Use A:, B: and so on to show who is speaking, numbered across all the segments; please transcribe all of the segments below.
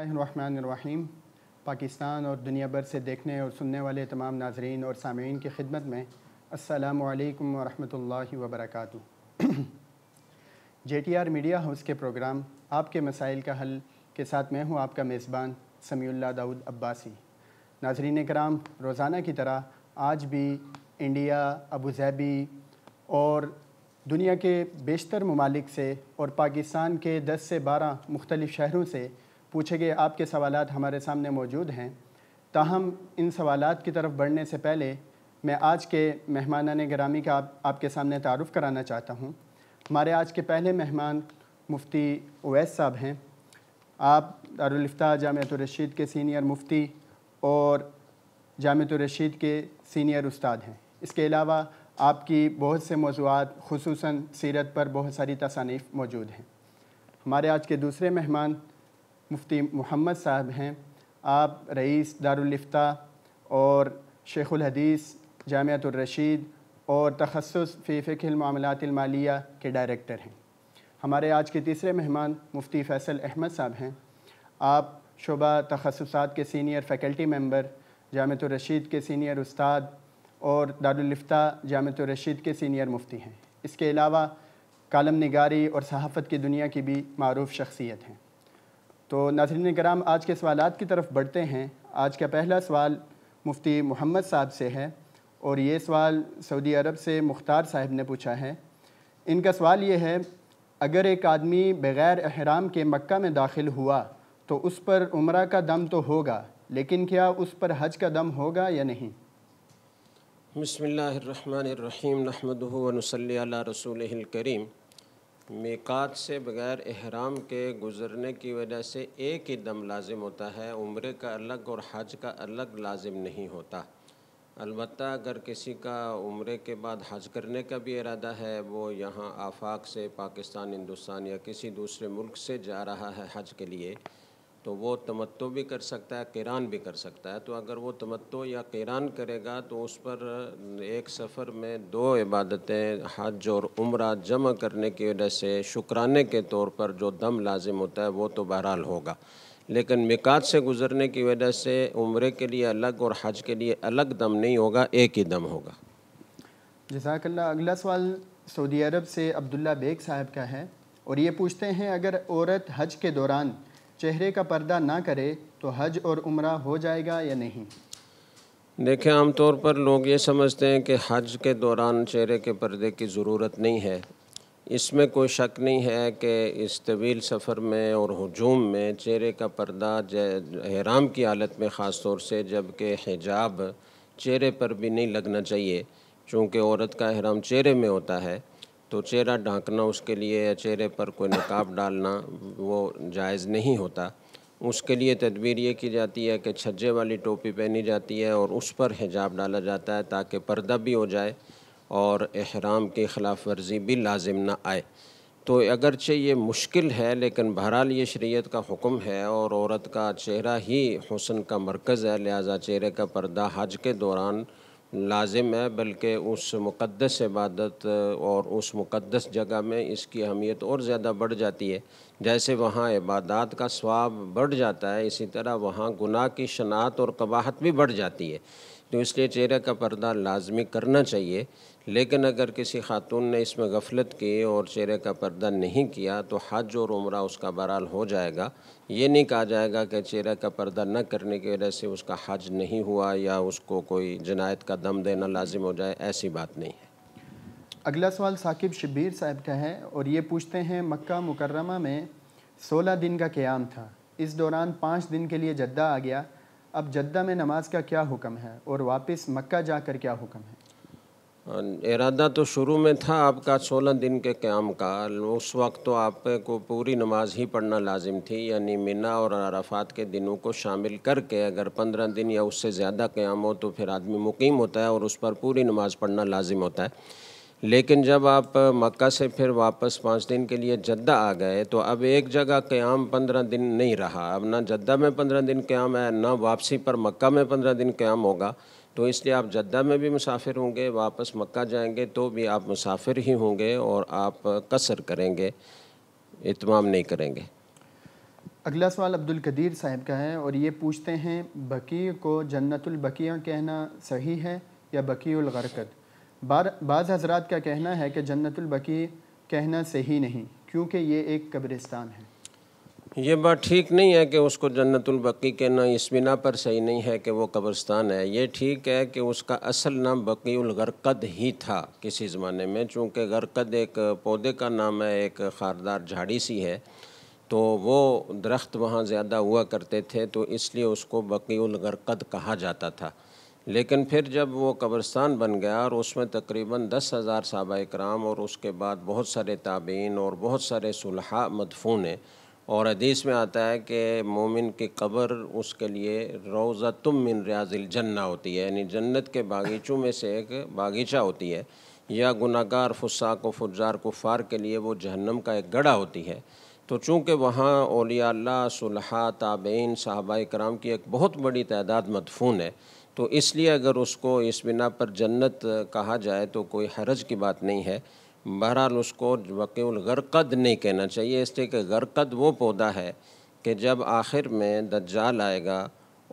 A: الرحمن الرحیم پاکستان اور دنیا بھر سے دیکھنے اور سننے والے تمام ناظرین اور سامعین کی خدمت میں السلام علیکم ورحمۃ اللہ وبرکاتہ J T R media house کے پروگرام آپ کے مسائل کا حل کے ساتھ میں ہوں آپ کا میزبان سمیع اللہ داؤد عباسی ناظرین کرام روزانہ کی طرح آج بھی انڈیا ابوظیبی اور دنیا کے بیشتر ممالک سے اور پاکستان کے دس سے بارہ مختلف شہروں سے پوچھے گئے آپ کے سوالات ہمارے سامنے موجود ہیں تاہم ان سوالات کی طرف بڑھنے سے پہلے میں آج کے مہمانان گرامی کا آپ کے سامنے تعارف کرانا چاہتا ہوں ہمارے آج کے پہلے مہمان مفتی اویس صاحب ہیں آپ دارالفتہ جامعۃ الرشید کے سینئر مفتی اور جامعۃ الرشید کے سینئر استاد ہیں اس کے علاوہ آپ کی بہت سے موضوعات خصوصاً سیرت پر بہت ساری تصانیف موجود ہیں ہمارے آج کے دوسرے مہمان مفتی محمد صاحب ہیں آپ رئیس دارالفتہ اور شیخ الحدیث جامعۃ الرشید اور تخصص فی فقہ المعاملات المالیہ کے ڈائریکٹر ہیں ہمارے آج کے تیسرے مہمان مفتی فیصل احمد صاحب ہیں آپ شعبہ تخصصات کے سینئر فیکلٹی ممبر جامعۃ الرشید کے سینئر استاد اور دارالفتہ جامعۃ الرشید کے سینئر مفتی ہیں اس کے علاوہ کالم نگاری اور صحافت کی دنیا کی بھی معروف شخصیت ہیں تو ناظرین کرام آج کے سوالات کی طرف بڑھتے ہیں آج کا پہلا سوال مفتی محمد صاحب سے ہے اور یہ سوال سعودی عرب سے مختار صاحب نے پوچھا ہے ان کا سوال یہ ہے اگر ایک آدمی بغیر احرام کے مکہ میں داخل ہوا تو اس پر عمرہ کا دم تو ہوگا لیکن کیا اس پر حج کا دم ہوگا یا نہیں
B: بسم اللہ الرحمن الرحیم علی رسول الکریم میکات سے بغیر احرام کے گزرنے کی وجہ سے ایک ہی دم لازم ہوتا ہے عمرے کا الگ اور حج کا الگ لازم نہیں ہوتا البتہ اگر کسی کا عمرے کے بعد حج کرنے کا بھی ارادہ ہے وہ یہاں آفاق سے پاکستان ہندوستان یا کسی دوسرے ملک سے جا رہا ہے حج کے لیے تو وہ تمتو بھی کر سکتا ہے کران بھی کر سکتا ہے تو اگر وہ تمتو یا کران کرے گا تو اس پر ایک سفر میں دو عبادتیں حج اور عمرہ جمع کرنے کی وجہ سے شکرانے کے طور پر جو دم لازم ہوتا ہے وہ تو بہرحال ہوگا لیکن مکات سے گزرنے کی وجہ سے عمرے کے لیے الگ اور حج کے لیے الگ دم نہیں ہوگا ایک ہی دم ہوگا
A: جزاک اللہ اگلا سوال سعودی عرب سے عبداللہ بیگ صاحب کا ہے اور یہ پوچھتے ہیں اگر عورت حج کے دوران چہرے کا پردہ نہ کرے تو حج اور عمرہ ہو جائے گا یا نہیں
B: دیکھیں عام طور پر لوگ یہ سمجھتے ہیں کہ حج کے دوران چہرے کے پردے کی ضرورت نہیں ہے اس میں کوئی شک نہیں ہے کہ اس طویل سفر میں اور ہجوم میں چہرے کا پردہ حرام کی حالت میں خاص طور سے جب کہ حجاب چہرے پر بھی نہیں لگنا چاہیے چونکہ عورت کا احرام چہرے میں ہوتا ہے تو چہرہ ڈھانکنا اس کے لیے یا چہرے پر کوئی نقاب ڈالنا وہ جائز نہیں ہوتا اس کے لیے تدبیر یہ کی جاتی ہے کہ چھجے والی ٹوپی پہنی جاتی ہے اور اس پر حجاب ڈالا جاتا ہے تاکہ پردہ بھی ہو جائے اور احرام کی خلاف ورزی بھی لازم نہ آئے تو اگرچہ یہ مشکل ہے لیکن بہرحال یہ شریعت کا حکم ہے اور عورت کا چہرہ ہی حسن کا مرکز ہے لہٰذا چہرے کا پردہ حج کے دوران لازم ہے بلکہ اس مقدس عبادت اور اس مقدس جگہ میں اس کی اہمیت اور زیادہ بڑھ جاتی ہے جیسے وہاں عبادات کا ثواب بڑھ جاتا ہے اسی طرح وہاں گناہ کی شناخت اور قباحت بھی بڑھ جاتی ہے تو اس لیے چہرے کا پردہ لازمی کرنا چاہیے لیکن اگر کسی خاتون نے اس میں غفلت کی اور چہرے کا پردہ نہیں کیا تو حج اور عمرہ اس کا برحال ہو جائے گا یہ نہیں کہا جائے گا کہ چہرہ کا پردہ نہ کرنے کی وجہ سے اس کا حج نہیں ہوا یا اس کو کوئی جنایت کا دم دینا لازم ہو جائے ایسی بات نہیں ہے
A: اگلا سوال ثاقب شبیر صاحب کا ہے اور یہ پوچھتے ہیں مکہ مکرمہ میں سولہ دن کا قیام تھا اس دوران پانچ دن کے لیے جدہ آ گیا اب جدہ میں نماز کا کیا حکم ہے اور واپس مکہ جا کر کیا حکم ہے
B: ارادہ تو شروع میں تھا آپ کا سولہ دن کے قیام کا اس وقت تو آپ کو پوری نماز ہی پڑھنا لازم تھی یعنی منا اور عرفات کے دنوں کو شامل کر کے اگر پندرہ دن یا اس سے زیادہ قیام ہو تو پھر آدمی مقیم ہوتا ہے اور اس پر پوری نماز پڑھنا لازم ہوتا ہے لیکن جب آپ مکہ سے پھر واپس پانچ دن کے لیے جدہ آ گئے تو اب ایک جگہ قیام پندرہ دن نہیں رہا اب نہ جدہ میں پندرہ دن قیام ہے نہ واپسی پر مکہ میں پندرہ دن قیام ہوگا تو اس لیے آپ جدہ میں بھی مسافر ہوں گے واپس مکہ جائیں گے تو بھی آپ مسافر ہی ہوں گے اور آپ قصر کریں گے اتمام نہیں کریں گے
A: اگلا سوال عبد القدیر صاحب کا ہے اور یہ پوچھتے ہیں بکیے کو جنت البقیع کہنا صحیح ہے یا بکی الغرکت بعض حضرات کا کہنا ہے کہ جنت البقیع کہنا صحیح نہیں کیونکہ یہ ایک قبرستان ہے
B: یہ بات ٹھیک نہیں ہے کہ اس کو جنت البقی کے نا اس بنا پر صحیح نہیں ہے کہ وہ قبرستان ہے یہ ٹھیک ہے کہ اس کا اصل نام بقی الغرقد ہی تھا کسی زمانے میں چونکہ غرقد ایک پودے کا نام ہے ایک خاردار جھاڑی سی ہے تو وہ درخت وہاں زیادہ ہوا کرتے تھے تو اس لیے اس کو بقی الغرقد کہا جاتا تھا لیکن پھر جب وہ قبرستان بن گیا اور اس میں تقریباً دس ہزار صحابہ اکرام اور اس کے بعد بہت سارے تابعین اور بہت سارے صلحاء مدفون ہیں اور حدیث میں آتا ہے کہ مومن کی قبر اس کے لیے روزہ تم من ریاض الجنہ ہوتی ہے یعنی جنت کے باغیچوں میں سے ایک باغیچہ ہوتی ہے یا گناہ گار و فجار کفار کے لیے وہ جہنم کا ایک گڑھا ہوتی ہے تو چونکہ وہاں اولیاء اللہ صلحہ تابعین صحابہ کرام کی ایک بہت بڑی تعداد مدفون ہے تو اس لیے اگر اس کو اس بنا پر جنت کہا جائے تو کوئی حرج کی بات نہیں ہے بہرحال اس کو وقع الغرقد نہیں کہنا چاہیے اس لیے کہ غرقد وہ پودا ہے کہ جب آخر میں دجال آئے گا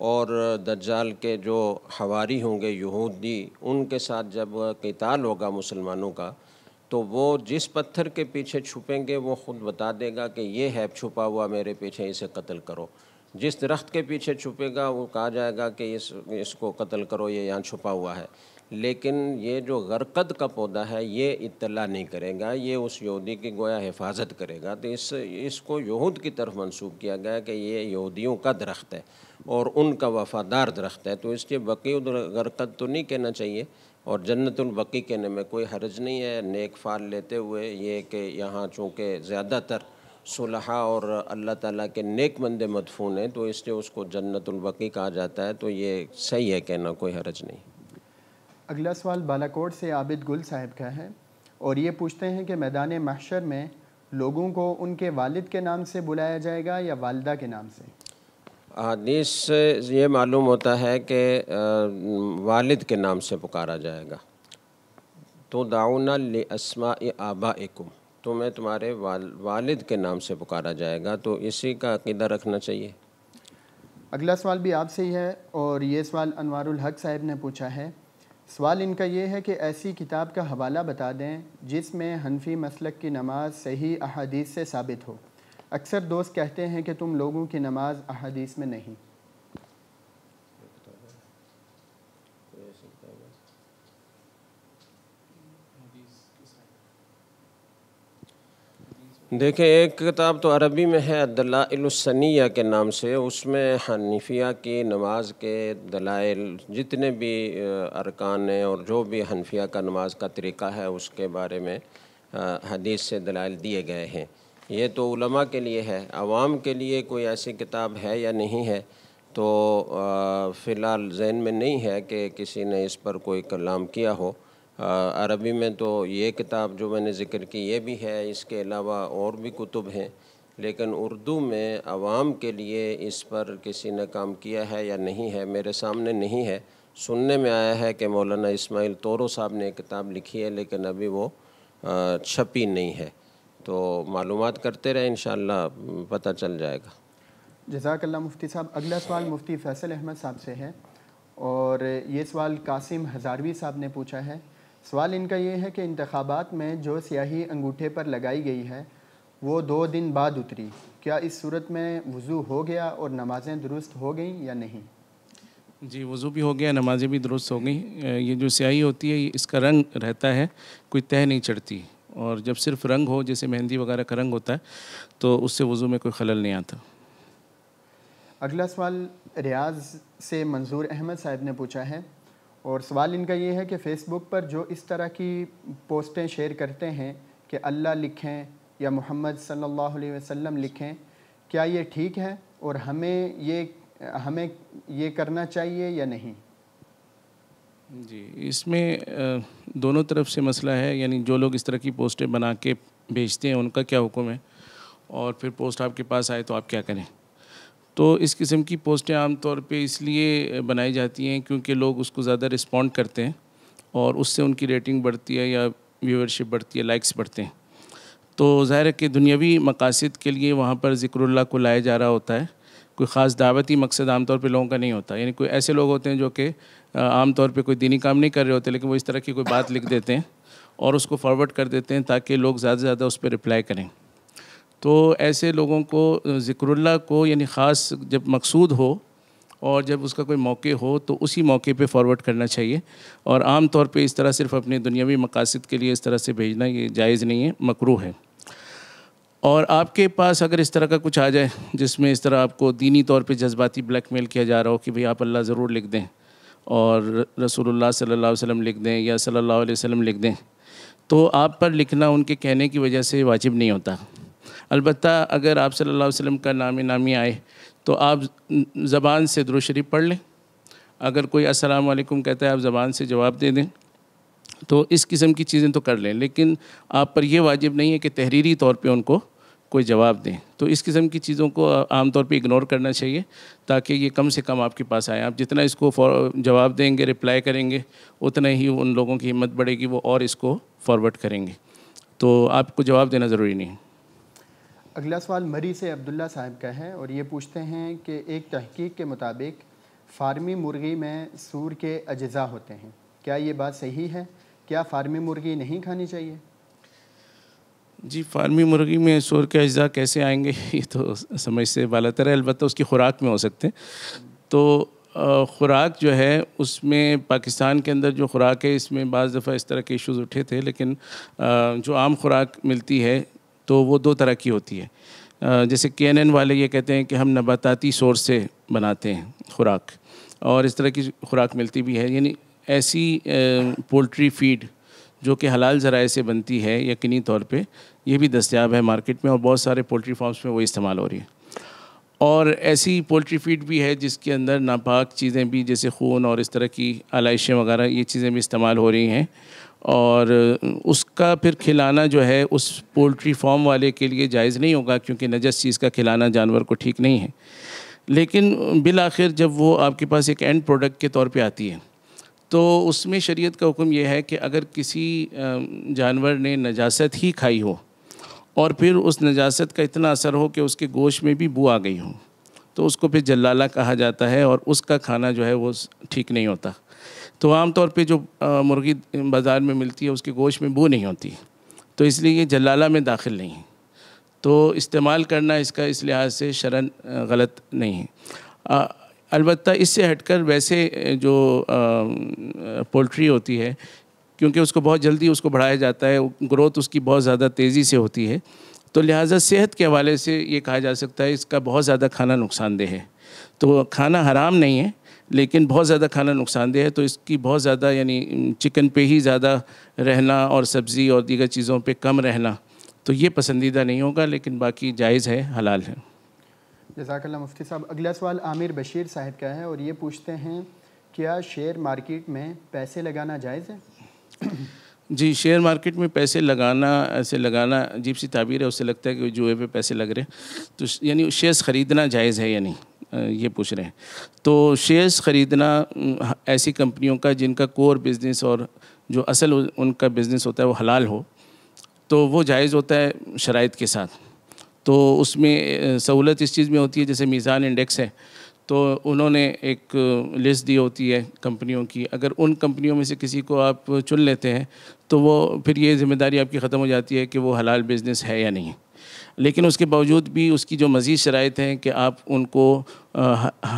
B: اور دجال کے جو ہواری ہوں گے یہودی ان کے ساتھ جب قتال ہوگا مسلمانوں کا تو وہ جس پتھر کے پیچھے چھپیں گے وہ خود بتا دے گا کہ یہ ہے چھپا ہوا میرے پیچھے اسے قتل کرو جس درخت کے پیچھے چھپے گا وہ کہا جائے گا کہ اس اس کو قتل کرو یہ یہاں چھپا ہوا ہے لیکن یہ جو غرقد کا پودا ہے یہ اطلاع نہیں کرے گا یہ اس یہودی کی گویا حفاظت کرے گا تو اس اس کو یہود کی طرف منسوخ کیا گیا کہ یہ یہودیوں کا درخت ہے اور ان کا وفادار درخت ہے تو اس کے بقی غرقد تو نہیں کہنا چاہیے اور جنت البقی کہنے میں کوئی حرج نہیں ہے نیک فال لیتے ہوئے یہ کہ یہاں چونکہ زیادہ تر صلحہ اور اللہ تعالیٰ کے نیک مندے مدفون ہیں تو اس لیے اس کو جنت البقی کہا جاتا ہے تو یہ صحیح ہے کہنا کوئی حرج نہیں
A: اگلا سوال بالاکوٹ سے عابد گل صاحب کا ہے اور یہ پوچھتے ہیں کہ میدان محشر میں لوگوں کو ان کے والد کے نام سے بلایا جائے گا یا والدہ کے نام سے
B: حدیث سے یہ معلوم ہوتا ہے کہ والد کے نام سے پکارا جائے گا تو داؤنا لسما آبا اکم تمہیں تمہارے والد کے نام سے پکارا جائے گا تو اسی کا عقیدہ رکھنا چاہیے
A: اگلا سوال بھی آپ سے ہی ہے اور یہ سوال انوار الحق صاحب نے پوچھا ہے سوال ان کا یہ ہے کہ ایسی کتاب کا حوالہ بتا دیں جس میں حنفی مسلک کی نماز صحیح احادیث سے ثابت ہو اکثر دوست کہتے ہیں کہ تم لوگوں کی نماز احادیث میں نہیں
B: دیکھیں ایک کتاب تو عربی میں ہے دلائل السنیہ کے نام سے اس میں حنفیہ کی نماز کے دلائل جتنے بھی ارکان ہیں اور جو بھی حنفیہ کا نماز کا طریقہ ہے اس کے بارے میں حدیث سے دلائل دیے گئے ہیں یہ تو علماء کے لیے ہے عوام کے لیے کوئی ایسی کتاب ہے یا نہیں ہے تو فی الحال ذہن میں نہیں ہے کہ کسی نے اس پر کوئی کلام کیا ہو عربی میں تو یہ کتاب جو میں نے ذکر کی یہ بھی ہے اس کے علاوہ اور بھی کتب ہیں لیکن اردو میں عوام کے لیے اس پر کسی نے کام کیا ہے یا نہیں ہے میرے سامنے نہیں ہے سننے میں آیا ہے کہ مولانا اسماعیل تورو صاحب نے کتاب لکھی ہے لیکن ابھی وہ چھپی نہیں ہے تو معلومات کرتے رہے انشاءاللہ پتہ چل جائے
A: گا جزاک اللہ مفتی صاحب اگلا سوال مفتی فیصل احمد صاحب سے ہے اور یہ سوال قاسم ہزاروی صاحب نے پوچھا ہے سوال ان کا یہ ہے کہ انتخابات میں جو سیاہی انگوٹھے پر لگائی گئی ہے وہ دو دن بعد اتری کیا اس صورت میں وضو ہو گیا اور نمازیں درست ہو گئیں یا نہیں
C: جی وضو بھی ہو گیا نمازیں بھی درست ہو گئیں یہ جو سیاہی ہوتی ہے اس کا رنگ رہتا ہے کوئی تہہ نہیں چڑھتی اور جب صرف رنگ ہو جیسے مہندی وغیرہ کا رنگ ہوتا ہے تو اس سے وضو میں کوئی خلل نہیں آتا
A: اگلا سوال ریاض سے منظور احمد صاحب نے پوچھا ہے اور سوال ان کا یہ ہے کہ فیس بک پر جو اس طرح کی پوسٹیں شیئر کرتے ہیں کہ اللہ لکھیں یا محمد صلی اللہ علیہ وسلم لکھیں کیا یہ ٹھیک ہے اور ہمیں یہ ہمیں یہ کرنا چاہیے یا نہیں
C: جی اس میں دونوں طرف سے مسئلہ ہے یعنی جو لوگ اس طرح کی پوسٹیں بنا کے بھیجتے ہیں ان کا کیا حکم ہے اور پھر پوسٹ آپ کے پاس آئے تو آپ کیا کریں تو اس قسم کی پوسٹیں عام طور پہ اس لیے بنائی جاتی ہیں کیونکہ لوگ اس کو زیادہ رسپونڈ کرتے ہیں اور اس سے ان کی ریٹنگ بڑھتی ہے یا ویورشپ بڑھتی ہے لائکس بڑھتے ہیں تو ظاہر ہے کہ دنیاوی مقاصد کے لیے وہاں پر ذکر اللہ کو لایا جا رہا ہوتا ہے کوئی خاص دعوتی مقصد عام طور پہ لوگوں کا نہیں ہوتا یعنی کوئی ایسے لوگ ہوتے ہیں جو کہ عام طور پہ کوئی دینی کام نہیں کر رہے ہوتے لیکن وہ اس طرح کی کوئی بات لکھ دیتے ہیں اور اس کو فارورڈ کر دیتے ہیں تاکہ لوگ زیادہ سے زیادہ اس پہ رپلائی کریں تو ایسے لوگوں کو ذکر اللہ کو یعنی خاص جب مقصود ہو اور جب اس کا کوئی موقع ہو تو اسی موقع پہ فارورڈ کرنا چاہیے اور عام طور پہ اس طرح صرف اپنے دنیاوی مقاصد کے لیے اس طرح سے بھیجنا یہ جائز نہیں ہے مکرو ہے اور آپ کے پاس اگر اس طرح کا کچھ آ جائے جس میں اس طرح آپ کو دینی طور پہ جذباتی بلیک میل کیا جا رہا ہو کہ بھائی آپ اللہ ضرور لکھ دیں اور رسول اللہ صلی اللہ علیہ وسلم لکھ دیں یا صلی اللہ علیہ وسلم لکھ دیں تو آپ پر لکھنا ان کے کہنے کی وجہ سے واجب نہیں ہوتا البتہ اگر آپ صلی اللہ علیہ وسلم کا نام نامی آئے تو آپ زبان سے درو شریف پڑھ لیں اگر کوئی السلام علیکم کہتا ہے آپ زبان سے جواب دے دیں تو اس قسم کی چیزیں تو کر لیں لیکن آپ پر یہ واجب نہیں ہے کہ تحریری طور پہ ان کو کوئی جواب دیں تو اس قسم کی چیزوں کو عام طور پہ اگنور کرنا چاہیے تاکہ یہ کم سے کم آپ کے پاس آئیں آپ جتنا اس کو جواب دیں گے رپلائی کریں گے اتنا ہی ان لوگوں کی ہمت بڑھے گی وہ اور اس کو فارورڈ کریں گے تو آپ کو جواب دینا ضروری نہیں ہے
A: اگلا سوال مری سے عبداللہ صاحب کا ہے اور یہ پوچھتے ہیں کہ ایک تحقیق کے مطابق فارمی مرغی میں سور کے اجزاء ہوتے ہیں کیا یہ بات صحیح ہے کیا فارمی مرغی نہیں کھانی چاہیے
C: جی فارمی مرغی میں سور کے اجزاء کیسے آئیں گے یہ تو سمجھ سے بالاتر ہے البتہ اس کی خوراک میں ہو سکتے ہیں تو خوراک جو ہے اس میں پاکستان کے اندر جو خوراک ہے اس میں بعض دفعہ اس طرح کے ایشوز اٹھے تھے لیکن جو عام خوراک ملتی ہے تو وہ دو طرح کی ہوتی ہے جیسے کے این این والے یہ کہتے ہیں کہ ہم نباتاتی سورس سے بناتے ہیں خوراک اور اس طرح کی خوراک ملتی بھی ہے یعنی ایسی پولٹری فیڈ جو کہ حلال ذرائع سے بنتی ہے یقینی طور پہ یہ بھی دستیاب ہے مارکیٹ میں اور بہت سارے پولٹری فارمس میں وہ استعمال ہو رہی ہے اور ایسی پولٹری فیڈ بھی ہے جس کے اندر ناپاک چیزیں بھی جیسے خون اور اس طرح کی علائشیں وغیرہ یہ چیزیں بھی استعمال ہو رہی ہیں اور اس کا پھر کھلانا جو ہے اس پولٹری فارم والے کے لیے جائز نہیں ہوگا کیونکہ نجس چیز کا کھلانا جانور کو ٹھیک نہیں ہے لیکن بالآخر جب وہ آپ کے پاس ایک اینڈ پروڈکٹ کے طور پہ آتی ہے تو اس میں شریعت کا حکم یہ ہے کہ اگر کسی جانور نے نجاست ہی کھائی ہو اور پھر اس نجاست کا اتنا اثر ہو کہ اس کے گوشت میں بھی بو آ گئی ہو تو اس کو پھر جلالہ کہا جاتا ہے اور اس کا کھانا جو ہے وہ ٹھیک نہیں ہوتا تو عام طور پہ جو مرغی بازار میں ملتی ہے اس کے گوشت میں بو نہیں ہوتی تو اس لیے یہ جلالہ میں داخل نہیں تو استعمال کرنا اس کا اس لحاظ سے شرن غلط نہیں ہے البتہ اس سے ہٹ کر ویسے جو پولٹری ہوتی ہے کیونکہ اس کو بہت جلدی اس کو بڑھایا جاتا ہے گروتھ اس کی بہت زیادہ تیزی سے ہوتی ہے تو لہٰذا صحت کے حوالے سے یہ کہا جا سکتا ہے اس کا بہت زیادہ کھانا نقصان دہ ہے تو کھانا حرام نہیں ہے لیکن بہت زیادہ کھانا نقصان دہ ہے تو اس کی بہت زیادہ یعنی چکن پہ ہی زیادہ رہنا اور سبزی اور دیگر چیزوں پہ کم رہنا تو یہ پسندیدہ نہیں ہوگا لیکن باقی جائز ہے حلال ہے
A: جزاک اللہ مفتی صاحب اگلا سوال عامر بشیر صاحب کا ہے اور یہ پوچھتے ہیں کیا شیئر مارکیٹ میں پیسے لگانا جائز ہے
C: جی شیئر مارکیٹ میں پیسے لگانا ایسے لگانا عجیب سی تعبیر ہے اس سے لگتا ہے کہ جوئے پہ پیسے لگ رہے ہیں تو یعنی شیئرس خریدنا جائز ہے یا نہیں یہ پوچھ رہے ہیں تو شیئرس خریدنا ایسی کمپنیوں کا جن کا کور بزنس اور جو اصل ان کا بزنس ہوتا ہے وہ حلال ہو تو وہ جائز ہوتا ہے شرائط کے ساتھ تو اس میں سہولت اس چیز میں ہوتی ہے جیسے میزان انڈیکس ہے تو انہوں نے ایک لسٹ دی ہوتی ہے کمپنیوں کی اگر ان کمپنیوں میں سے کسی کو آپ چن لیتے ہیں تو وہ پھر یہ ذمہ داری آپ کی ختم ہو جاتی ہے کہ وہ حلال بزنس ہے یا نہیں لیکن اس کے باوجود بھی اس کی جو مزید شرائط ہیں کہ آپ ان کو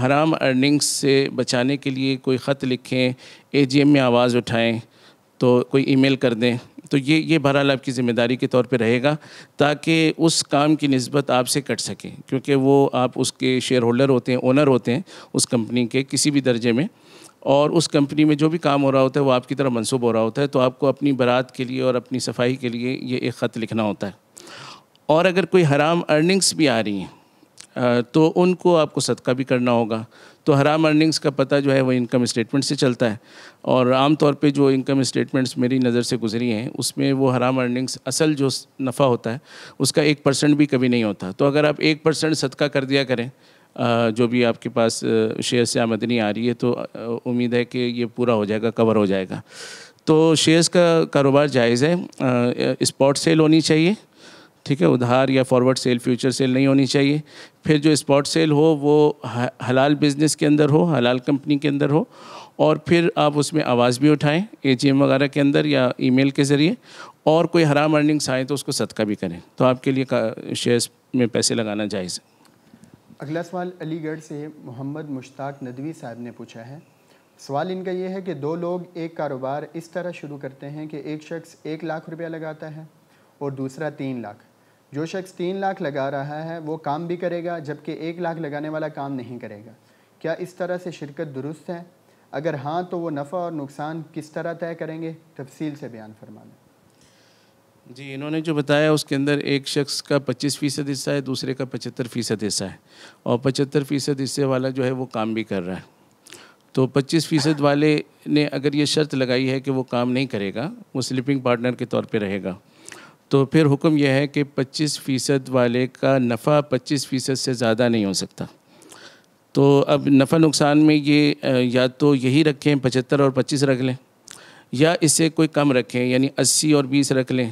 C: حرام ارننگس سے بچانے کے لیے کوئی خط لکھیں اے جی ایم میں آواز اٹھائیں تو کوئی ای میل کر دیں تو یہ یہ بہرحال آپ کی ذمہ داری کے طور پہ رہے گا تاکہ اس کام کی نسبت آپ سے کٹ سکے کیونکہ وہ آپ اس کے شیئر ہولڈر ہوتے ہیں اونر ہوتے ہیں اس کمپنی کے کسی بھی درجے میں اور اس کمپنی میں جو بھی کام ہو رہا ہوتا ہے وہ آپ کی طرح منصوب ہو رہا ہوتا ہے تو آپ کو اپنی برات کے لیے اور اپنی صفائی کے لیے یہ ایک خط لکھنا ہوتا ہے اور اگر کوئی حرام ارننگس بھی آ رہی ہیں تو ان کو آپ کو صدقہ بھی کرنا ہوگا تو حرام ارننگس کا پتہ جو ہے وہ انکم اسٹیٹمنٹ سے چلتا ہے اور عام طور پہ جو انکم اسٹیٹمنٹس میری نظر سے گزری ہیں اس میں وہ حرام ارننگس اصل جو نفع ہوتا ہے اس کا ایک پرسنٹ بھی کبھی نہیں ہوتا تو اگر آپ ایک پرسنٹ صدقہ کر دیا کریں جو بھی آپ کے پاس شیئر سے آمدنی آ رہی ہے تو امید ہے کہ یہ پورا ہو جائے گا کور ہو جائے گا تو شیئرس کا کاروبار جائز ہے اسپاٹ سیل ہونی چاہیے ٹھیک ہے ادھار یا فارورڈ سیل فیوچر سیل نہیں ہونی چاہیے پھر جو اسپاٹ سیل ہو وہ حلال بزنس کے اندر ہو حلال کمپنی کے اندر ہو اور پھر آپ اس میں آواز بھی اٹھائیں اے جی ایم وغیرہ کے اندر یا ای میل کے ذریعے اور کوئی حرام ارننگس آئیں تو اس کو صدقہ بھی کریں تو آپ کے لیے شیئرس میں پیسے لگانا جائز ہے
A: اگلا سوال علی گڑھ سے محمد مشتاق ندوی صاحب نے پوچھا ہے سوال ان کا یہ ہے کہ دو لوگ ایک کاروبار اس طرح شروع کرتے ہیں کہ ایک شخص ایک لاکھ روپیہ لگاتا ہے اور دوسرا تین لاکھ جو شخص تین لاکھ لگا رہا ہے وہ کام بھی کرے گا جبکہ ایک لاکھ لگانے والا کام نہیں کرے گا کیا اس طرح سے شرکت درست ہے اگر ہاں تو وہ نفع اور نقصان کس طرح طے کریں گے تفصیل سے بیان فرما لیں
C: جی انہوں نے جو بتایا اس کے اندر ایک شخص کا پچیس فیصد حصہ ہے دوسرے کا پچہتر فیصد حصہ ہے اور پچہتر فیصد حصے والا جو ہے وہ کام بھی کر رہا ہے تو پچیس فیصد والے نے اگر یہ شرط لگائی ہے کہ وہ کام نہیں کرے گا وہ سلیپنگ پارٹنر کے طور پہ رہے گا تو پھر حکم یہ ہے کہ پچیس فیصد والے کا نفع پچیس فیصد سے زیادہ نہیں ہو سکتا تو اب نفع نقصان میں یہ یا تو یہی رکھیں پچہتر اور پچیس رکھ لیں یا اس سے کوئی کم رکھیں یعنی اسی اور بیس رکھ لیں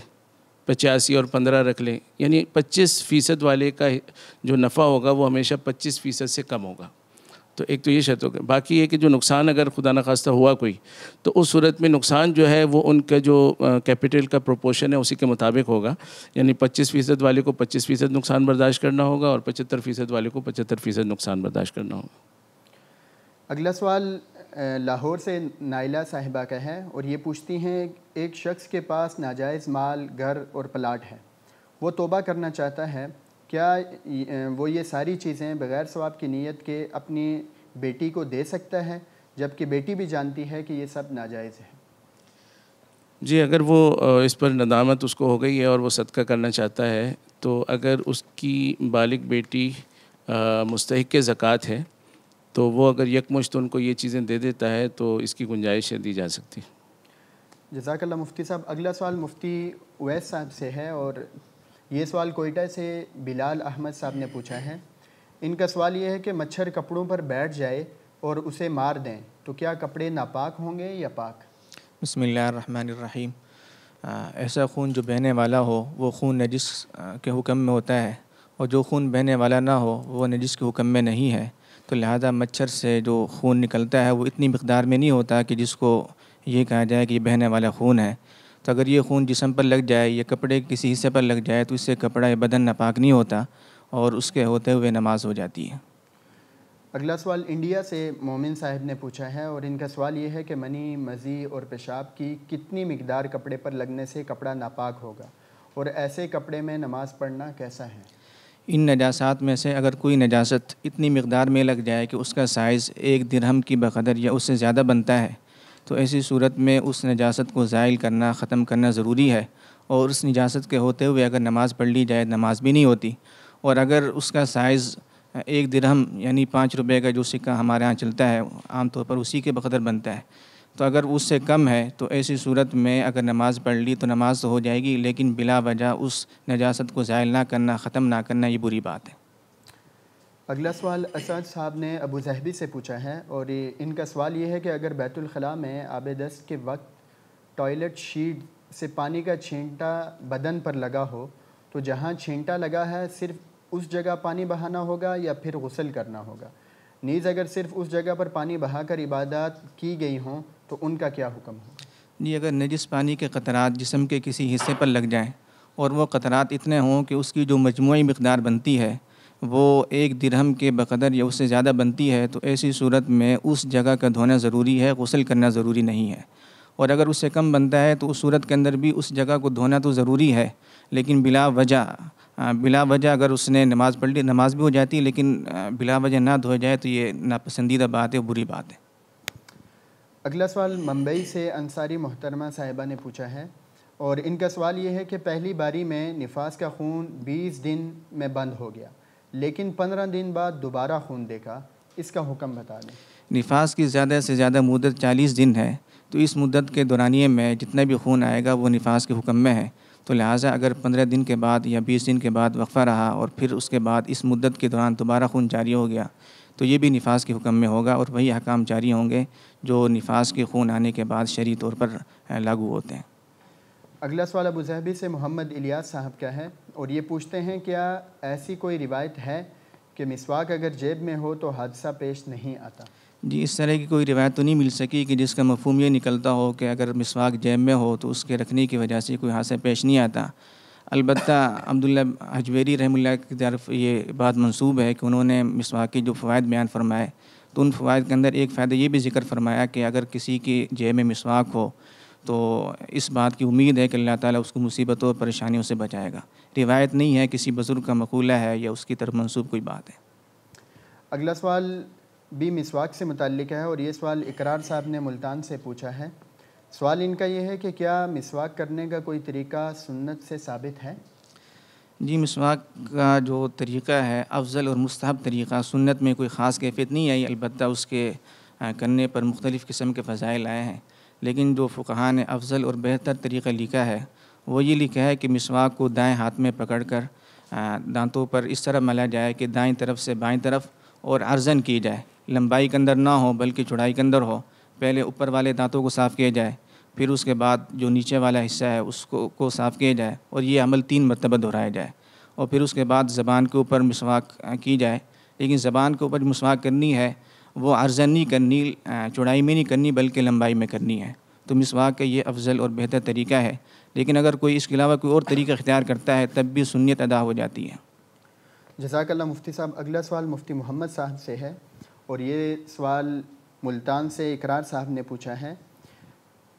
C: پچاسی اور پندرہ رکھ لیں یعنی پچیس فیصد والے کا جو نفع ہوگا وہ ہمیشہ پچیس فیصد سے کم ہوگا تو ایک تو یہ شرط ہو گئی باقی یہ کہ جو نقصان اگر خدا نخواستہ ہوا کوئی تو اس صورت میں نقصان جو ہے وہ ان کا جو کیپیٹل کا پروپوشن ہے اسی کے مطابق ہوگا یعنی پچیس فیصد والے کو پچیس فیصد نقصان برداشت کرنا ہوگا اور پچہتر فیصد والے کو پچہتر فیصد نقصان برداشت کرنا ہوگا
A: اگلا سوال لاہور سے نائلہ صاحبہ کا ہے اور یہ پوچھتی ہیں ایک شخص کے پاس ناجائز مال گھر اور پلاٹ ہے وہ توبہ کرنا چاہتا ہے کیا وہ یہ ساری چیزیں بغیر ثواب کی نیت کے اپنی بیٹی کو دے سکتا ہے جبکہ بیٹی بھی جانتی ہے کہ یہ سب ناجائز ہے
C: جی اگر وہ اس پر ندامت اس کو ہو گئی ہے اور وہ صدقہ کرنا چاہتا ہے تو اگر اس کی بالغ بیٹی مستحق زکوٰۃ ہے تو وہ اگر یکمشت ان کو یہ چیزیں دے دیتا ہے تو اس کی گنجائشیں دی جا سکتی
A: جزاک اللہ مفتی صاحب اگلا سوال مفتی اویس صاحب سے ہے اور یہ سوال کوئٹہ سے بلال احمد صاحب نے پوچھا ہے ان کا سوال یہ ہے کہ مچھر کپڑوں پر بیٹھ جائے اور اسے مار دیں تو کیا کپڑے ناپاک ہوں گے یا پاک
D: بسم اللہ الرحمن الرحیم ایسا خون جو بہنے والا ہو وہ خون نجس کے حکم میں ہوتا ہے اور جو خون بہنے والا نہ ہو وہ نجس کے حکم میں نہیں ہے تو لہذا مچھر سے جو خون نکلتا ہے وہ اتنی مقدار میں نہیں ہوتا کہ جس کو یہ کہا جائے کہ یہ بہنے والا خون ہے تو اگر یہ خون جسم پر لگ جائے یا کپڑے کسی حصے پر لگ جائے تو اس سے کپڑا یا بدن ناپاک نہیں ہوتا اور اس کے ہوتے ہوئے نماز ہو جاتی ہے
A: اگلا سوال انڈیا سے مومن صاحب نے پوچھا ہے اور ان کا سوال یہ ہے کہ منی مزی اور پیشاب کی کتنی مقدار کپڑے پر لگنے سے کپڑا ناپاک ہوگا اور ایسے کپڑے میں نماز پڑھنا کیسا ہے
D: ان نجاسات میں سے اگر کوئی نجاست اتنی مقدار میں لگ جائے کہ اس کا سائز ایک درہم کی بقدر یا اس سے زیادہ بنتا ہے تو ایسی صورت میں اس نجاست کو زائل کرنا ختم کرنا ضروری ہے اور اس نجاست کے ہوتے ہوئے اگر نماز پڑھ لی جائے نماز بھی نہیں ہوتی اور اگر اس کا سائز ایک درہم یعنی پانچ روپے کا جو سکہ ہمارے ہاں چلتا ہے عام طور پر اسی کے بقدر بنتا ہے تو اگر اس سے کم ہے تو ایسی صورت میں اگر نماز پڑھ لی تو نماز تو ہو جائے گی لیکن بلا وجہ اس نجاست کو زائل نہ کرنا ختم نہ کرنا یہ بری بات ہے
A: اگلا سوال اسد صاحب نے ابو زہبی سے پوچھا ہے اور ان کا سوال یہ ہے کہ اگر بیت الخلاء میں آب دست کے وقت ٹوائلٹ شیٹ سے پانی کا چھینٹا بدن پر لگا ہو تو جہاں چھینٹا لگا ہے صرف اس جگہ پانی بہانا ہوگا یا پھر غسل کرنا ہوگا نیز اگر صرف اس جگہ پر پانی بہا کر عبادات کی گئی ہوں تو ان کا کیا حکم
D: ہو جی اگر نجس پانی کے قطرات جسم کے کسی حصے پر لگ جائیں اور وہ قطرات اتنے ہوں کہ اس کی جو مجموعی مقدار بنتی ہے وہ ایک درہم کے بقدر یا اس سے زیادہ بنتی ہے تو ایسی صورت میں اس جگہ کا دھونا ضروری ہے غسل کرنا ضروری نہیں ہے اور اگر اس سے کم بنتا ہے تو اس صورت کے اندر بھی اس جگہ کو دھونا تو ضروری ہے لیکن بلا وجہ بلا وجہ اگر اس نے نماز پڑھ لی نماز بھی ہو جاتی ہے لیکن بلا وجہ نہ دھو جائے تو یہ ناپسندیدہ بات ہے بری بات ہے
A: اگلا سوال ممبئی سے انصاری محترمہ صاحبہ نے پوچھا ہے اور ان کا سوال یہ ہے کہ پہلی باری میں نفاس کا خون بیس دن میں بند ہو گیا لیکن پندرہ دن بعد دوبارہ خون دیکھا اس کا حکم بتا
D: دیں نفاس کی زیادہ سے زیادہ مدت چالیس دن ہے تو اس مدت کے دورانیے میں جتنا بھی خون آئے گا وہ نفاس کے حکم میں ہے تو لہٰذا اگر پندرہ دن کے بعد یا بیس دن کے بعد وقفہ رہا اور پھر اس کے بعد اس مدت کے دوران دوبارہ خون جاری ہو گیا تو یہ بھی نفاس کے حکم میں ہوگا اور وہی احکام جاری ہوں گے جو نفاس کے خون آنے کے بعد شرعی طور پر لاگو ہوتے ہیں
A: اگلا سوال ابو زہبی سے محمد الیاس صاحب کا ہے اور یہ پوچھتے ہیں کیا ایسی کوئی روایت ہے کہ مسواک اگر جیب میں ہو تو حادثہ پیش نہیں آتا
D: جی اس طرح کی کوئی روایت تو نہیں مل سکی کہ جس کا مفہوم یہ نکلتا ہو کہ اگر مسواک جیب میں ہو تو اس کے رکھنے کی وجہ سے کوئی حادثہ پیش نہیں آتا البتہ عبداللہ حجویری رحم اللہ کی طرف یہ بات منصوب ہے کہ انہوں نے مسواک کے جو فوائد بیان فرمائے تو ان فوائد کے اندر ایک فائدہ یہ بھی ذکر فرمایا کہ اگر کسی کی جیب میں مسواک ہو تو اس بات کی امید ہے کہ اللہ تعالیٰ اس کو مصیبتوں اور پریشانیوں سے بچائے گا روایت نہیں ہے کسی بزرگ کا مقولہ ہے یا اس کی طرف منسوب کوئی بات ہے
A: اگلا سوال بھی مسواک سے متعلق ہے اور یہ سوال اقرار صاحب نے ملتان سے پوچھا ہے سوال ان کا یہ ہے کہ کیا مسواک کرنے کا کوئی طریقہ سنت سے ثابت ہے
D: جی مسواک کا جو طریقہ ہے افضل اور مستحب طریقہ سنت میں کوئی خاص کیفیت نہیں آئی البتہ اس کے کرنے پر مختلف قسم کے فضائل آئے ہیں لیکن جو فقہ نے افضل اور بہتر طریقہ لکھا ہے وہ یہ لکھا ہے کہ مسواک کو دائیں ہاتھ میں پکڑ کر دانتوں پر اس طرح ملا جائے کہ دائیں طرف سے بائیں طرف اور ارزن کی جائے لمبائی کے اندر نہ ہو بلکہ چوڑائی کے اندر ہو پہلے اوپر والے دانتوں کو صاف کیا جائے پھر اس کے بعد جو نیچے والا حصہ ہے اس کو کو صاف کیا جائے اور یہ عمل تین مرتبہ دہرایا جائے اور پھر اس کے بعد زبان کے اوپر مسواک کی جائے لیکن زبان کے اوپر مسواک کرنی ہے وہ عرضن نہیں کرنی چوڑائی میں نہیں کرنی بلکہ لمبائی میں کرنی ہے تو مسواک کا یہ افضل اور بہتر طریقہ ہے لیکن اگر کوئی اس کے علاوہ کوئی اور طریقہ اختیار کرتا ہے تب بھی سنیت ادا ہو جاتی ہے
A: جزاک اللہ مفتی صاحب اگلا سوال مفتی محمد صاحب سے ہے اور یہ سوال ملتان سے اقرار صاحب نے پوچھا ہے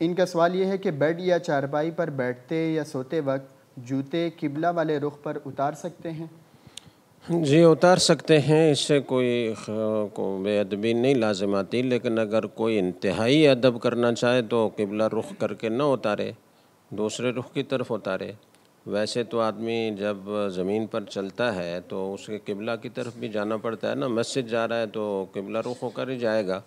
A: ان کا سوال یہ ہے کہ بیڈ یا چارپائی پر بیٹھتے یا سوتے وقت جوتے قبلہ والے رخ پر اتار سکتے ہیں
B: جی اتار سکتے ہیں اس سے کوئی بے ادبی نہیں لازم آتی لیکن اگر کوئی انتہائی ادب کرنا چاہے تو قبلہ رخ کر کے نہ اتارے دوسرے رخ کی طرف اتارے ویسے تو آدمی جب زمین پر چلتا ہے تو اس کے قبلہ کی طرف بھی جانا پڑتا ہے نا مسجد جا رہا ہے تو قبلہ رخ ہو کر ہی جائے گا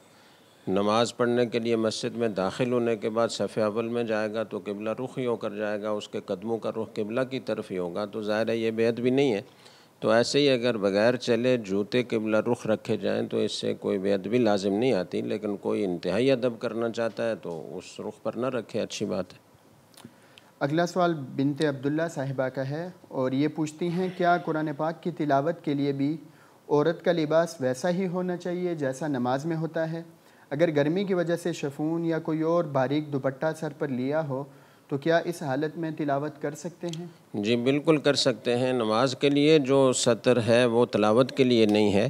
B: نماز پڑھنے کے لیے مسجد میں داخل ہونے کے بعد صفح اول میں جائے گا تو قبلہ رخ ہی ہو کر جائے گا اس کے قدموں کا رخ قبلہ کی طرف ہی ہوگا تو ظاہر ہے یہ بے ادبی نہیں ہے تو ایسے ہی اگر بغیر چلے جوتے قبلہ رخ رکھے جائیں تو اس سے کوئی بے ادبی لازم نہیں آتی لیکن کوئی انتہائی ادب کرنا چاہتا ہے تو اس رخ پر نہ رکھے اچھی بات ہے
A: اگلا سوال بنت عبداللہ صاحبہ کا ہے اور یہ پوچھتی ہیں کیا قرآن پاک کی تلاوت کے لیے بھی عورت کا لباس ویسا ہی ہونا چاہیے جیسا نماز میں ہوتا ہے اگر گرمی کی وجہ سے شفون یا کوئی اور باریک دوپٹہ سر پر لیا ہو تو کیا اس حالت میں تلاوت کر سکتے ہیں
B: جی بالکل کر سکتے ہیں نماز کے لیے جو سطر ہے وہ تلاوت کے لیے نہیں ہے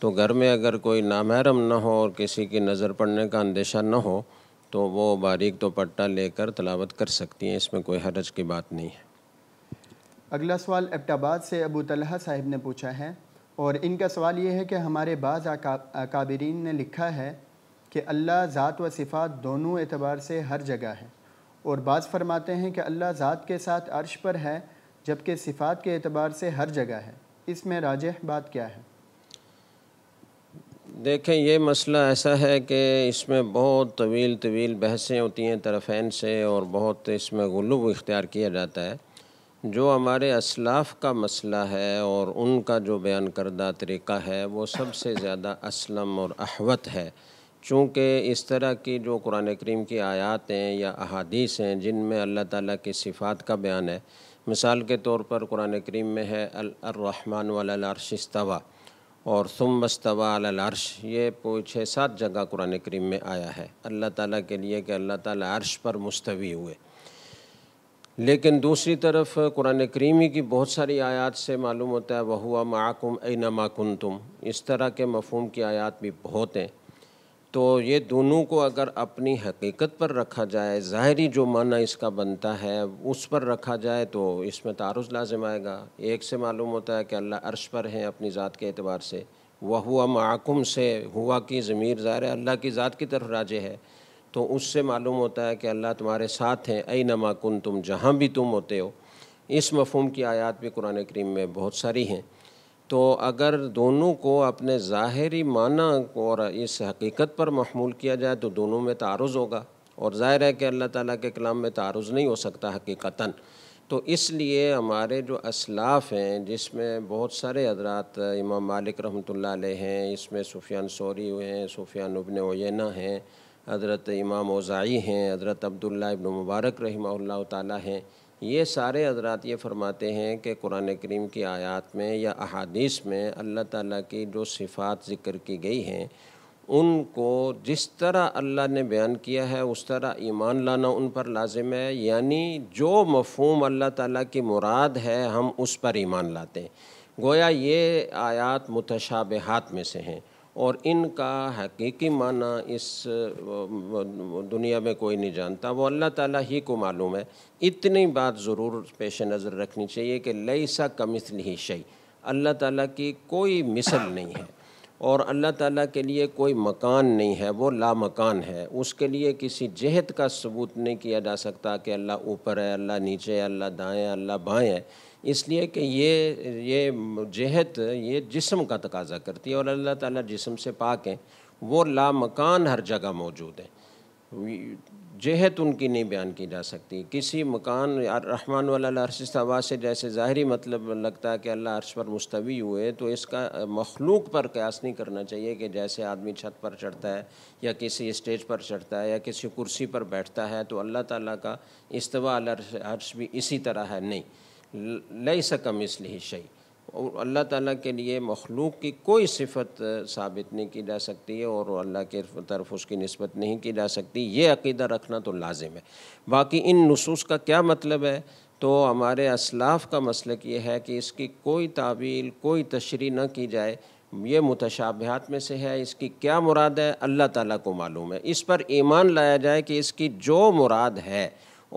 B: تو گھر میں اگر کوئی نامحرم نہ ہو اور کسی کی نظر پڑنے کا اندیشہ نہ ہو تو وہ باریک تو پٹا لے کر تلاوت کر سکتی ہیں اس میں کوئی حرج کی بات نہیں ہے
A: اگلا سوال ابٹا سے ابو طلحہ صاحب نے پوچھا ہے اور ان کا سوال یہ ہے کہ ہمارے بعض اکابرین نے لکھا ہے کہ اللہ ذات و صفات دونوں اعتبار سے ہر جگہ ہے اور بعض فرماتے ہیں کہ اللہ ذات کے ساتھ عرش پر ہے جبکہ صفات کے اعتبار سے ہر جگہ ہے اس میں راجح بات کیا ہے
B: دیکھیں یہ مسئلہ ایسا ہے کہ اس میں بہت طویل طویل بحثیں ہوتی ہیں طرفین سے اور بہت اس میں غلو اختیار کیا جاتا ہے جو ہمارے اسلاف کا مسئلہ ہے اور ان کا جو بیان کردہ طریقہ ہے وہ سب سے زیادہ اسلم اور احوت ہے چونکہ اس طرح کی جو قرآن کریم کی آیات ہیں یا احادیث ہیں جن میں اللہ تعالیٰ کی صفات کا بیان ہے مثال کے طور پر قرآن کریم میں ہے الرحمن والعرش استوا اور ثم استوا العرش یہ چھ سات جگہ قرآن کریم میں آیا ہے اللہ تعالیٰ کے لیے کہ اللہ تعالیٰ عرش پر مستوی ہوئے لیکن دوسری طرف قرآن کریم ہی کی بہت ساری آیات سے معلوم ہوتا ہے وہوا معکم اینما کن تم اس طرح کے مفہوم کی آیات بھی بہت ہیں تو یہ دونوں کو اگر اپنی حقیقت پر رکھا جائے ظاہری جو معنی اس کا بنتا ہے اس پر رکھا جائے تو اس میں تعارض لازم آئے گا ایک سے معلوم ہوتا ہے کہ اللہ عرش پر ہیں اپنی ذات کے اعتبار سے وہ ہوا معاکم سے ہوا کی ضمیر ظاہر اللہ کی ذات کی طرف راجے ہے تو اس سے معلوم ہوتا ہے کہ اللہ تمہارے ساتھ ہیں اے نما کن تم جہاں بھی تم ہوتے ہو اس مفہوم کی آیات بھی قرآن کریم میں بہت ساری ہیں تو اگر دونوں کو اپنے ظاہری کو اور اس حقیقت پر محمول کیا جائے تو دونوں میں تعارض ہوگا اور ظاہر ہے کہ اللہ تعالیٰ کے کلام میں تعارض نہیں ہو سکتا حقیقتاً تو اس لیے ہمارے جو اسلاف ہیں جس میں بہت سارے حضرات امام مالک رحمۃ اللہ علیہ ہیں اس میں سفیان سوری ہیں سفیان ابن اوینا ہیں حضرت امام اوزائی ہیں حضرت عبداللہ ابن مبارک رحمہ اللہ تعالیٰ ہیں یہ سارے حضرات یہ فرماتے ہیں کہ قرآن کریم کی آیات میں یا احادیث میں اللہ تعالیٰ کی جو صفات ذکر کی گئی ہیں ان کو جس طرح اللہ نے بیان کیا ہے اس طرح ایمان لانا ان پر لازم ہے یعنی جو مفہوم اللہ تعالیٰ کی مراد ہے ہم اس پر ایمان لاتے ہیں گویا یہ آیات متشابہات میں سے ہیں اور ان کا حقیقی معنی اس دنیا میں کوئی نہیں جانتا وہ اللہ تعالیٰ ہی کو معلوم ہے اتنی بات ضرور پیش نظر رکھنی چاہیے کہ لئی سا کمثل ہی شعی اللہ تعالیٰ کی کوئی مثل نہیں ہے اور اللہ تعالیٰ کے لیے کوئی مکان نہیں ہے وہ لا مکان ہے اس کے لیے کسی جہت کا ثبوت نہیں کیا جا سکتا کہ اللہ اوپر ہے اللہ نیچے ہے اللہ دائیں اللہ بائیں ہے اس لیے کہ یہ یہ جہت یہ جسم کا تقاضا کرتی ہے اور اللہ تعالیٰ جسم سے پاک ہیں وہ لا مکان ہر جگہ موجود ہے جہت ان کی نہیں بیان کی جا سکتی کسی مکان رحمان والا عرش استوا سے جیسے ظاہری مطلب لگتا ہے کہ اللہ عرش پر مستوی ہوئے تو اس کا مخلوق پر قیاس نہیں کرنا چاہیے کہ جیسے آدمی چھت پر چڑھتا ہے یا کسی اسٹیج پر چڑھتا ہے یا کسی کرسی پر بیٹھتا ہے تو اللہ تعالیٰ کا استوا اللہ عرش بھی اسی طرح ہے نہیں لئی سکم اس لیے شعیع اور اللہ تعالیٰ کے لیے مخلوق کی کوئی صفت ثابت نہیں کی جا سکتی ہے اور اللہ کے طرف اس کی نسبت نہیں کی جا سکتی یہ عقیدہ رکھنا تو لازم ہے باقی ان نصوص کا کیا مطلب ہے تو ہمارے اسلاف کا مسئلہ یہ ہے کہ اس کی کوئی تعویل کوئی تشریح نہ کی جائے یہ متشابہات میں سے ہے اس کی کیا مراد ہے اللہ تعالیٰ کو معلوم ہے اس پر ایمان لایا جائے کہ اس کی جو مراد ہے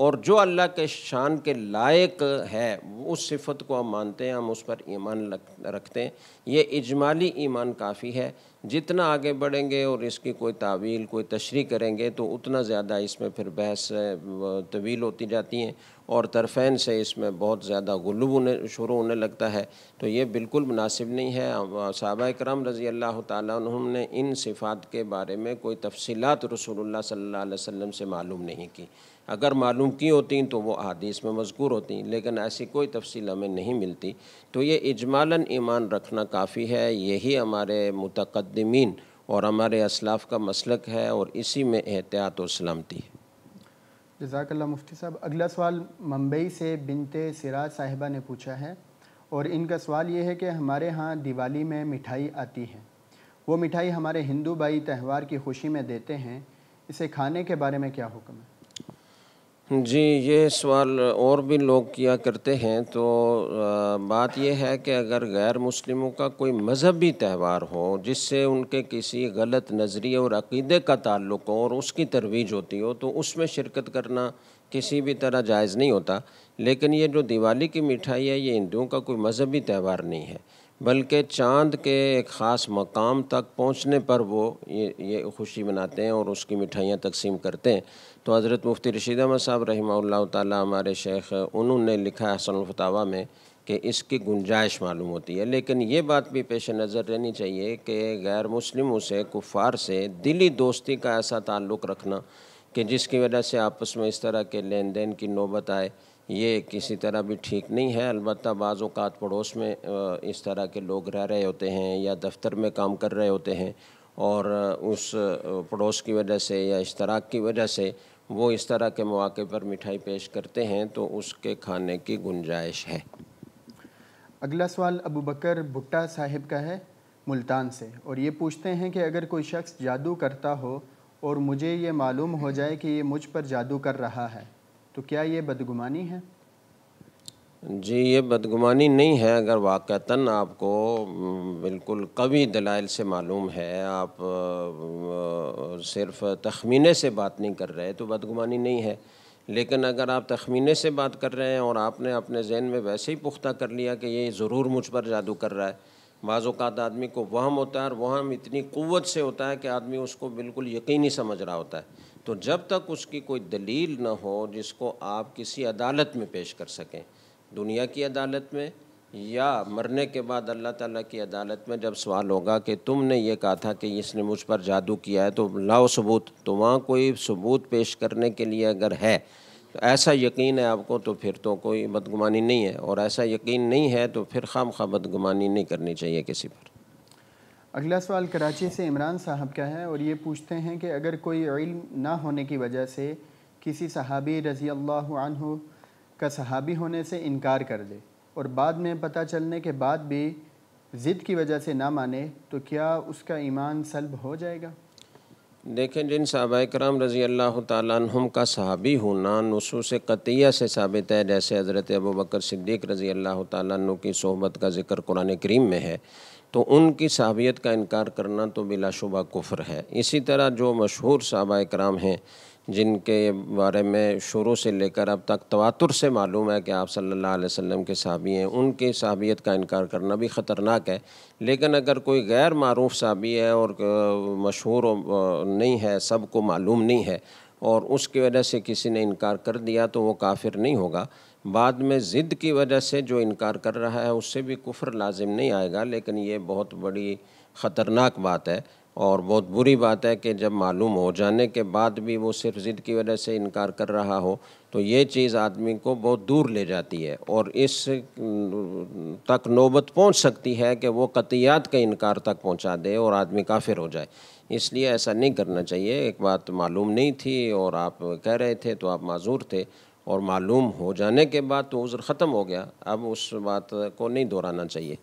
B: اور جو اللہ کے شان کے لائق ہے اس صفت کو ہم مانتے ہیں ہم اس پر ایمان رکھتے ہیں یہ اجمالی ایمان کافی ہے جتنا آگے بڑھیں گے اور اس کی کوئی تعویل کوئی تشریح کریں گے تو اتنا زیادہ اس میں پھر بحث طویل ہوتی جاتی ہیں اور طرفین سے اس میں بہت زیادہ غلوب ہونے شروع ہونے لگتا ہے تو یہ بالکل مناسب نہیں ہے صحابہ کرم رضی اللہ تعالیٰ انہوں نے ان صفات کے بارے میں کوئی تفصیلات رسول اللہ صلی اللہ علیہ وسلم سے معلوم نہیں کی اگر معلوم کی ہوتی تو وہ حدیث میں مذکور ہوتی لیکن ایسی کوئی تفصیل ہمیں نہیں ملتی تو یہ اجمالاً ایمان رکھنا کافی ہے یہی ہمارے متقدمین اور ہمارے اسلاف کا مسلک ہے اور اسی میں احتیاط و سلامتی
A: ہے جزاک اللہ مفتی صاحب اگلا سوال ممبئی سے بنتے سراج صاحبہ نے پوچھا ہے اور ان کا سوال یہ ہے کہ ہمارے ہاں دیوالی میں مٹھائی آتی ہے وہ مٹھائی ہمارے ہندو بھائی تہوار کی خوشی میں دیتے ہیں اسے کھانے کے بارے میں کیا حکم ہے
B: جی یہ سوال اور بھی لوگ کیا کرتے ہیں تو بات یہ ہے کہ اگر غیر مسلموں کا کوئی مذہبی تہوار ہو جس سے ان کے کسی غلط نظریے اور عقیدے کا تعلق ہو اور اس کی ترویج ہوتی ہو تو اس میں شرکت کرنا کسی بھی طرح جائز نہیں ہوتا لیکن یہ جو دیوالی کی مٹھائی ہے یہ ہندوؤں کا کوئی مذہبی تہوار نہیں ہے بلکہ چاند کے ایک خاص مقام تک پہنچنے پر وہ یہ یہ خوشی مناتے ہیں اور اس کی مٹھائیاں تقسیم کرتے ہیں تو حضرت مفتی رشید احمد صاحب رحمہ اللہ تعالیٰ ہمارے شیخ انہوں نے لکھا ہے حسن الفتاوہ میں کہ اس کی گنجائش معلوم ہوتی ہے لیکن یہ بات بھی پیش نظر رہنی چاہیے کہ غیر مسلموں سے کفار سے دلی دوستی کا ایسا تعلق رکھنا کہ جس کی وجہ سے آپس میں اس طرح کے لین دین کی نوبت آئے یہ کسی طرح بھی ٹھیک نہیں ہے البتہ بعض اوقات پڑوس میں اس طرح کے لوگ رہ رہے ہوتے ہیں یا دفتر میں کام کر رہے ہوتے ہیں اور اس پڑوس کی وجہ سے یا اشتراک کی وجہ سے وہ اس طرح کے مواقع پر مٹھائی پیش کرتے ہیں تو اس کے کھانے کی گنجائش
A: ہے اگلا سوال ابو بکر بھٹا صاحب کا ہے ملتان سے اور یہ پوچھتے ہیں کہ اگر کوئی شخص جادو کرتا ہو اور مجھے یہ معلوم ہو جائے کہ یہ مجھ پر جادو کر رہا ہے تو کیا یہ بدگمانی ہے
B: جی یہ بدگمانی نہیں ہے اگر واقعتاً آپ کو بالکل قوی دلائل سے معلوم ہے آپ صرف تخمینے سے بات نہیں کر رہے تو بدگمانی نہیں ہے لیکن اگر آپ تخمینے سے بات کر رہے ہیں اور آپ نے اپنے ذہن میں ویسے ہی پختہ کر لیا کہ یہ ضرور مجھ پر جادو کر رہا ہے بعض اوقات آدمی کو وہم ہوتا ہے اور وہم اتنی قوت سے ہوتا ہے کہ آدمی اس کو بالکل یقینی سمجھ رہا ہوتا ہے تو جب تک اس کی کوئی دلیل نہ ہو جس کو آپ کسی عدالت میں پیش کر سکیں دنیا کی عدالت میں یا مرنے کے بعد اللہ تعالیٰ کی عدالت میں جب سوال ہوگا کہ تم نے یہ کہا تھا کہ اس نے مجھ پر جادو کیا ہے تو لاؤ ثبوت تو وہاں کوئی ثبوت پیش کرنے کے لیے اگر ہے تو ایسا یقین ہے آپ کو تو پھر تو کوئی بدگمانی نہیں ہے اور ایسا یقین نہیں ہے تو پھر خام خواہ بدگمانی نہیں کرنی چاہیے کسی پر
A: اگلا سوال کراچی سے عمران صاحب کا ہے اور یہ پوچھتے ہیں کہ اگر کوئی علم نہ ہونے کی وجہ سے کسی صحابی رضی اللہ عنہ کا صحابی ہونے سے انکار کر دے اور بعد میں پتہ چلنے کے بعد بھی ضد کی وجہ سے نہ مانے تو کیا اس کا ایمان سلب ہو جائے گا
B: دیکھیں جن صحابہ کرام رضی اللہ تعالیٰ عنہم کا صحابی ہونا نصوص قطعیہ سے ثابت ہے جیسے حضرت ابو بکر صدیق رضی اللہ تعالیٰ عنہ کی صحبت کا ذکر قرآن کریم میں ہے تو ان کی صحابیت کا انکار کرنا تو بلا شبہ کفر ہے اسی طرح جو مشہور صحابہ کرام ہیں جن کے بارے میں شروع سے لے کر اب تک تواتر سے معلوم ہے کہ آپ صلی اللہ علیہ وسلم کے صحابی ہیں ان کی صحابیت کا انکار کرنا بھی خطرناک ہے لیکن اگر کوئی غیر معروف صحابی ہے اور مشہور نہیں ہے سب کو معلوم نہیں ہے اور اس کی وجہ سے کسی نے انکار کر دیا تو وہ کافر نہیں ہوگا بعد میں ضد کی وجہ سے جو انکار کر رہا ہے اس سے بھی کفر لازم نہیں آئے گا لیکن یہ بہت بڑی خطرناک بات ہے اور بہت بری بات ہے کہ جب معلوم ہو جانے کے بعد بھی وہ صرف ضد کی وجہ سے انکار کر رہا ہو تو یہ چیز آدمی کو بہت دور لے جاتی ہے اور اس تک نوبت پہنچ سکتی ہے کہ وہ قطعیات کا انکار تک پہنچا دے اور آدمی کافر ہو جائے اس لیے ایسا نہیں کرنا چاہیے ایک بات معلوم نہیں تھی اور آپ کہہ رہے تھے تو آپ معذور تھے اور معلوم ہو جانے کے بعد تو عذر ختم ہو گیا اب اس بات کو نہیں دہرانا چاہیے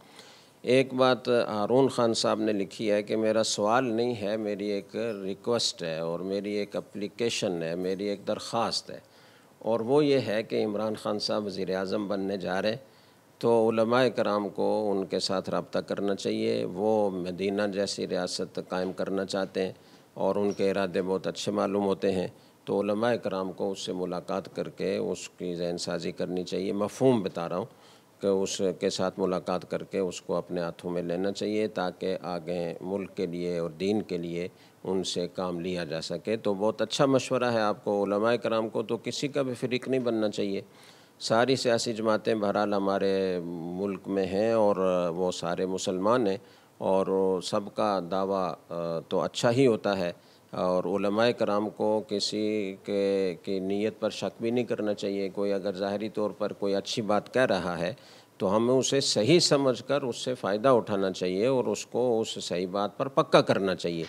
B: ایک بات ہارون خان صاحب نے لکھی ہے کہ میرا سوال نہیں ہے میری ایک ریکویسٹ ہے اور میری ایک اپلیکیشن ہے میری ایک درخواست ہے اور وہ یہ ہے کہ عمران خان صاحب وزیر اعظم بننے جا رہے تو علماء کرام کو ان کے ساتھ رابطہ کرنا چاہیے وہ مدینہ جیسی ریاست قائم کرنا چاہتے ہیں اور ان کے ارادے بہت اچھے معلوم ہوتے ہیں تو علماء کرام کو اس سے ملاقات کر کے اس کی ذہن سازی کرنی چاہیے مفہوم بتا رہا ہوں کہ اس کے ساتھ ملاقات کر کے اس کو اپنے ہاتھوں میں لینا چاہیے تاکہ آگے ملک کے لیے اور دین کے لیے ان سے کام لیا جا سکے تو بہت اچھا مشورہ ہے آپ کو علماء کرام کو تو کسی کا بھی فریق نہیں بننا چاہیے ساری سیاسی جماعتیں بہرحال ہمارے ملک میں ہیں اور وہ سارے مسلمان ہیں اور سب کا دعویٰ تو اچھا ہی ہوتا ہے اور علماء کرام کو کسی کے کی نیت پر شک بھی نہیں کرنا چاہیے کوئی اگر ظاہری طور پر کوئی اچھی بات کہہ رہا ہے تو ہمیں اسے صحیح سمجھ کر اس سے فائدہ اٹھانا چاہیے اور اس کو اس صحیح بات پر پکا کرنا چاہیے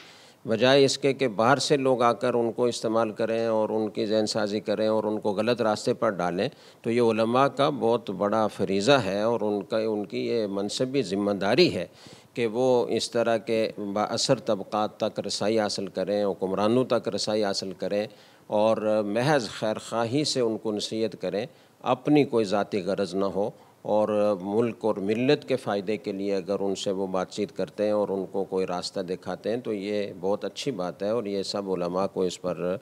B: بجائے اس کے کہ باہر سے لوگ آ کر ان کو استعمال کریں اور ان کی ذہن سازی کریں اور ان کو غلط راستے پر ڈالیں تو یہ علماء کا بہت بڑا فریضہ ہے اور ان کا ان کی یہ منصبی ذمہ داری ہے کہ وہ اس طرح کے با اثر طبقات تک رسائی حاصل کریں حکمرانوں تک رسائی حاصل کریں اور محض خیر خواہی سے ان کو نصیحت کریں اپنی کوئی ذاتی غرض نہ ہو اور ملک اور ملت کے فائدے کے لیے اگر ان سے وہ بات چیت کرتے ہیں اور ان کو کوئی راستہ دکھاتے ہیں تو یہ بہت اچھی بات ہے اور یہ سب علماء کو اس پر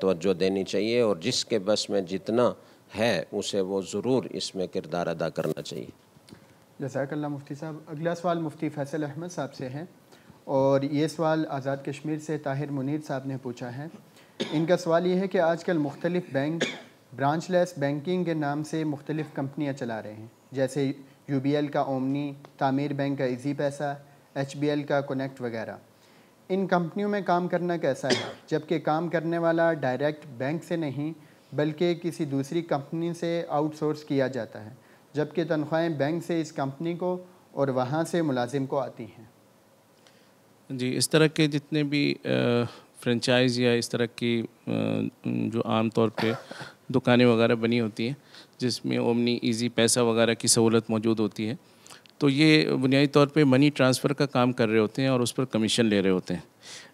B: توجہ دینی چاہیے اور جس کے بس میں جتنا ہے اسے وہ ضرور اس میں کردار ادا کرنا چاہیے
A: جزاک اللہ مفتی صاحب اگلا سوال مفتی فیصل احمد صاحب سے ہے اور یہ سوال آزاد کشمیر سے طاہر منیر صاحب نے پوچھا ہے ان کا سوال یہ ہے کہ آج کل مختلف بینک برانچ لیس بینکنگ کے نام سے مختلف کمپنیاں چلا رہے ہیں جیسے یو بی ایل کا اومنی تعمیر بینک کا Easypaisa H B L کا کونیکٹ وغیرہ ان کمپنیوں میں کام کرنا کیسا ہے جبکہ کام کرنے والا ڈائریکٹ بینک سے نہیں بلکہ کسی دوسری کمپنی سے آؤٹ سورس کیا جاتا ہے جبکہ تنخواہیں بینک سے اس کمپنی کو اور وہاں سے ملازم کو آتی ہیں
C: جی اس طرح کے جتنے بھی فرنچائز یا اس طرح کی جو عام طور پہ دکانیں وغیرہ بنی ہوتی ہیں جس میں اومنی ایزی پیسہ وغیرہ کی سہولت موجود ہوتی ہے تو یہ بنیادی طور پہ منی ٹرانسفر کا کام کر رہے ہوتے ہیں اور اس پر کمیشن لے رہے ہوتے ہیں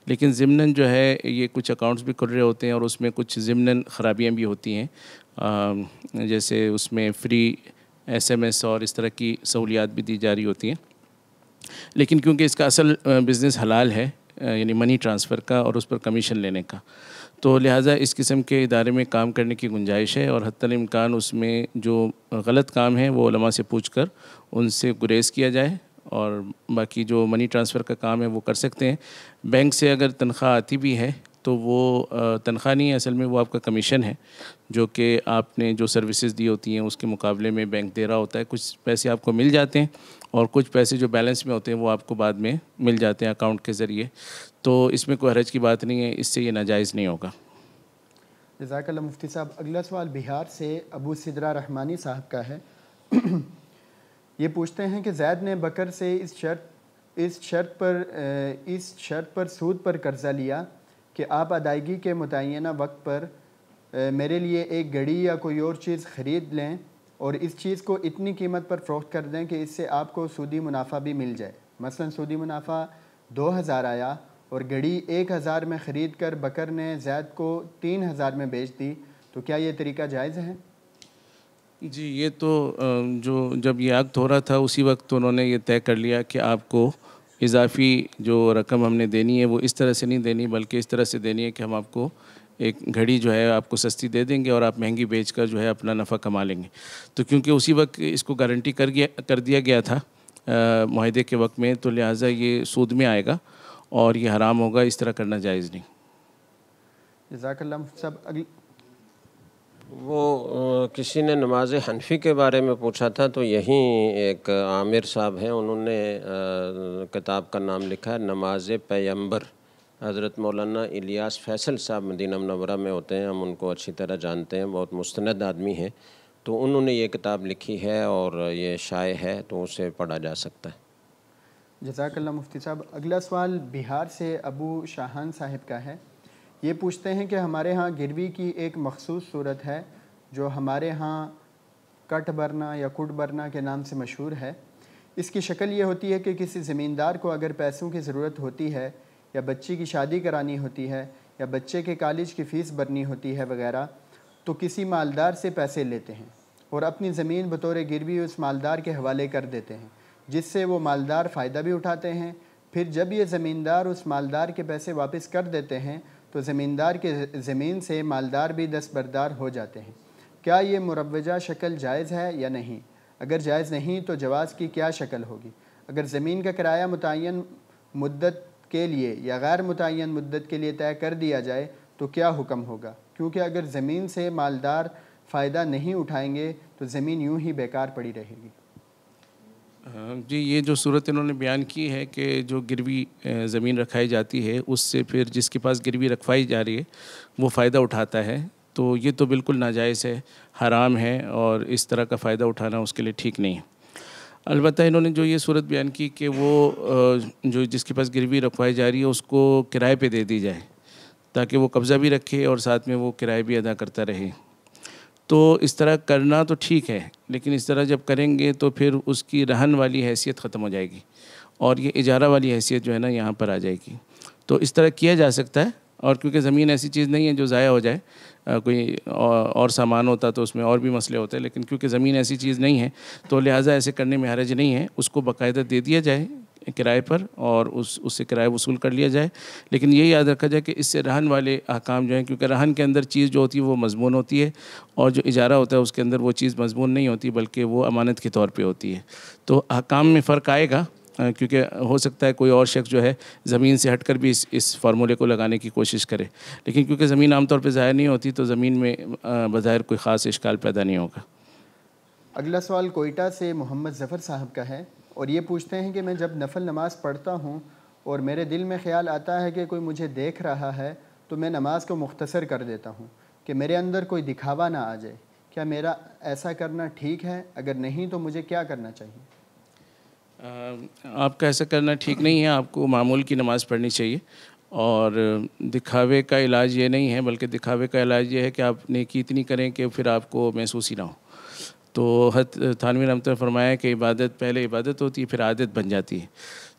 C: لیکن ضمن جو ہے یہ کچھ اکاؤنٹس بھی کھل رہے ہوتے ہیں اور اس میں کچھ ضمن خرابیاں بھی ہوتی ہیں جیسے اس میں فری ایس ایم ایس اور اس طرح کی سہولیات بھی دی جا رہی ہوتی ہیں لیکن کیونکہ اس کا اصل بزنس حلال ہے یعنی منی ٹرانسفر کا اور اس پر کمیشن لینے کا تو لہٰذا اس قسم کے ادارے میں کام کرنے کی گنجائش ہے اور حتی الامکان اس میں جو غلط کام ہیں وہ علماء سے پوچھ کر ان سے گریز کیا جائے اور باقی جو منی ٹرانسفر کا کام ہے وہ کر سکتے ہیں بینک سے اگر تنخواہ آتی بھی ہے تو وہ تنخواہ نہیں ہے اصل میں وہ آپ کا کمیشن ہے جو کہ آپ نے جو سروسز دی ہوتی ہیں اس کے مقابلے میں بینک دے رہا ہوتا ہے کچھ پیسے آپ کو مل جاتے ہیں اور کچھ پیسے جو بیلنس میں ہوتے ہیں وہ آپ کو بعد میں مل جاتے ہیں اکاؤنٹ کے ذریعے تو اس میں کوئی حرج کی بات نہیں ہے اس سے یہ ناجائز نہیں ہوگا
A: جزاک اللہ مفتی صاحب اگلا سوال بہار سے ابو سدرا رحمانی صاحب کا ہے یہ پوچھتے ہیں کہ زید نے بکر سے اس شرط اس شرط پر اس شرط پر سود پر قرضہ لیا کہ آپ ادائیگی کے متعینہ وقت پر میرے لیے ایک گھڑی یا کوئی اور چیز خرید لیں اور اس چیز کو اتنی قیمت پر فروخت کر دیں کہ اس سے آپ کو سودی منافع بھی مل جائے مثلا سودی منافع دو ہزار آیا اور گھڑی ایک ہزار میں خرید کر بکر نے زید کو تین ہزار میں بیچ دی تو کیا یہ طریقہ جائز ہے
C: جی یہ تو جو جب یہ عقد ہو رہا تھا اسی وقت انہوں نے یہ طے کر لیا کہ آپ کو اضافی جو رقم ہم نے دینی ہے وہ اس طرح سے نہیں دینی بلکہ اس طرح سے دینی ہے کہ ہم آپ کو ایک گھڑی جو ہے آپ کو سستی دے دیں گے اور آپ مہنگی بیچ کر جو ہے اپنا نفع کما لیں گے تو کیونکہ اسی وقت اس کو گارنٹی کر گیا کر دیا گیا تھا معاہدے کے وقت میں تو لہٰذا یہ سود میں آئے
B: گا اور یہ حرام ہوگا اس طرح کرنا جائز نہیں
A: جزاک اللہ صاحب اگلی
B: وہ کسی نے نماز حنفی کے بارے میں پوچھا تھا تو یہیں ایک عامر صاحب ہیں انہوں نے کتاب کا نام لکھا ہے نماز پیمبر حضرت مولانا الیاس فیصل صاحب مدینہ منورہ میں ہوتے ہیں ہم ان کو اچھی طرح جانتے ہیں بہت مستند آدمی ہیں تو انہوں نے یہ کتاب لکھی ہے اور یہ شائع ہے تو اسے پڑھا جا سکتا ہے
A: جزاک اللہ مفتی صاحب اگلا سوال بہار سے ابو شاہان صاحب کا ہے یہ پوچھتے ہیں کہ ہمارے ہاں گروی کی ایک مخصوص صورت ہے جو ہمارے ہاں کٹ برنا یا کٹ برنا کے نام سے مشہور ہے اس کی شکل یہ ہوتی ہے کہ کسی زمیندار کو اگر پیسوں کی ضرورت ہوتی ہے یا بچے کی شادی کرانی ہوتی ہے یا بچے کے کالج کی فیس بھرنی ہوتی ہے وغیرہ تو کسی مالدار سے پیسے لیتے ہیں اور اپنی زمین بطور گروی اس مالدار کے حوالے کر دیتے ہیں جس سے وہ مالدار فائدہ بھی اٹھاتے ہیں پھر جب یہ زمیندار اس مالدار کے پیسے واپس کر دیتے ہیں تو زمیندار کے زمین سے مالدار بھی دستبردار ہو جاتے ہیں کیا یہ مروجہ شکل جائز ہے یا نہیں اگر جائز نہیں تو جواز کی کیا شکل ہوگی اگر زمین کا کرایہ متعین مدت کے لیے یا غیر متعین مدت کے لیے طے کر دیا جائے تو کیا حکم ہوگا کیونکہ اگر زمین سے مالدار فائدہ نہیں اٹھائیں گے تو زمین یوں ہی بیکار پڑی رہے گی
C: جی یہ جو صورت انہوں نے بیان کی ہے کہ جو گروی زمین رکھائی جاتی ہے اس سے پھر جس کے پاس گروی رکھوائی جا رہی ہے وہ فائدہ اٹھاتا ہے تو یہ تو بالکل ناجائز ہے حرام ہے اور اس طرح کا فائدہ اٹھانا اس کے لیے ٹھیک نہیں ہے البتہ انہوں نے جو یہ صورت بیان کی کہ وہ جو جس کے پاس گروی رکھوائی جا رہی ہے اس کو کرائے پہ دے دی جائے تاکہ وہ قبضہ بھی رکھے اور ساتھ میں وہ کرائے بھی ادا کرتا رہے تو اس طرح کرنا تو ٹھیک ہے لیکن اس طرح جب کریں گے تو پھر اس کی رہن والی حیثیت ختم ہو جائے گی اور یہ اجارہ والی حیثیت جو ہے نا یہاں پر آ جائے گی تو اس طرح کیا جا سکتا ہے اور کیونکہ زمین ایسی چیز نہیں ہے جو ضائع ہو جائے کوئی اور سامان ہوتا تو اس میں اور بھی مسئلے ہوتے ہیں لیکن کیونکہ زمین ایسی چیز نہیں ہے تو لہٰذا ایسے کرنے میں حرج نہیں ہے اس کو باقاعدہ دے دیا جائے کرائے پر اور اس اس سے کرایہ وصول کر لیا جائے لیکن یہ یاد رکھا جائے کہ اس سے رہن والے احکام جو ہیں کیونکہ رہن کے اندر چیز جو ہوتی ہے وہ مضمون ہوتی ہے اور جو اجارہ ہوتا ہے اس کے اندر وہ چیز مضمون نہیں ہوتی بلکہ وہ امانت کے طور پہ ہوتی ہے تو احکام میں فرق آئے گا کیونکہ ہو سکتا ہے کوئی اور شخص جو ہے زمین سے ہٹ کر بھی اس اس فارمولے کو لگانے کی کوشش کرے لیکن کیونکہ زمین عام طور پہ ظاہر نہیں ہوتی تو زمین میں بظاہر کوئی خاص اشکال پیدا نہیں ہوگا
A: اگلا سوال کوئٹہ سے محمد ظفر صاحب کا ہے اور یہ پوچھتے ہیں کہ میں جب نفل نماز پڑھتا ہوں اور میرے دل میں خیال آتا ہے کہ کوئی مجھے دیکھ رہا ہے تو میں نماز کو مختصر کر دیتا ہوں کہ میرے اندر کوئی دکھاوا نہ آ جائے کیا میرا ایسا کرنا ٹھیک ہے اگر نہیں تو مجھے کیا کرنا چاہیے
C: آپ کا ایسا کرنا ٹھیک نہیں ہے آپ کو معمول کی نماز پڑھنی چاہیے اور دکھاوے کا علاج یہ نہیں ہے بلکہ دکھاوے کا علاج یہ ہے کہ آپ نیکی اتنی کریں کہ پھر آپ کو محسوس ہی نہ ہو تو حد تھانوی رحمتہ نے فرمایا کہ عبادت پہلے عبادت ہوتی ہے پھر عادت بن جاتی ہے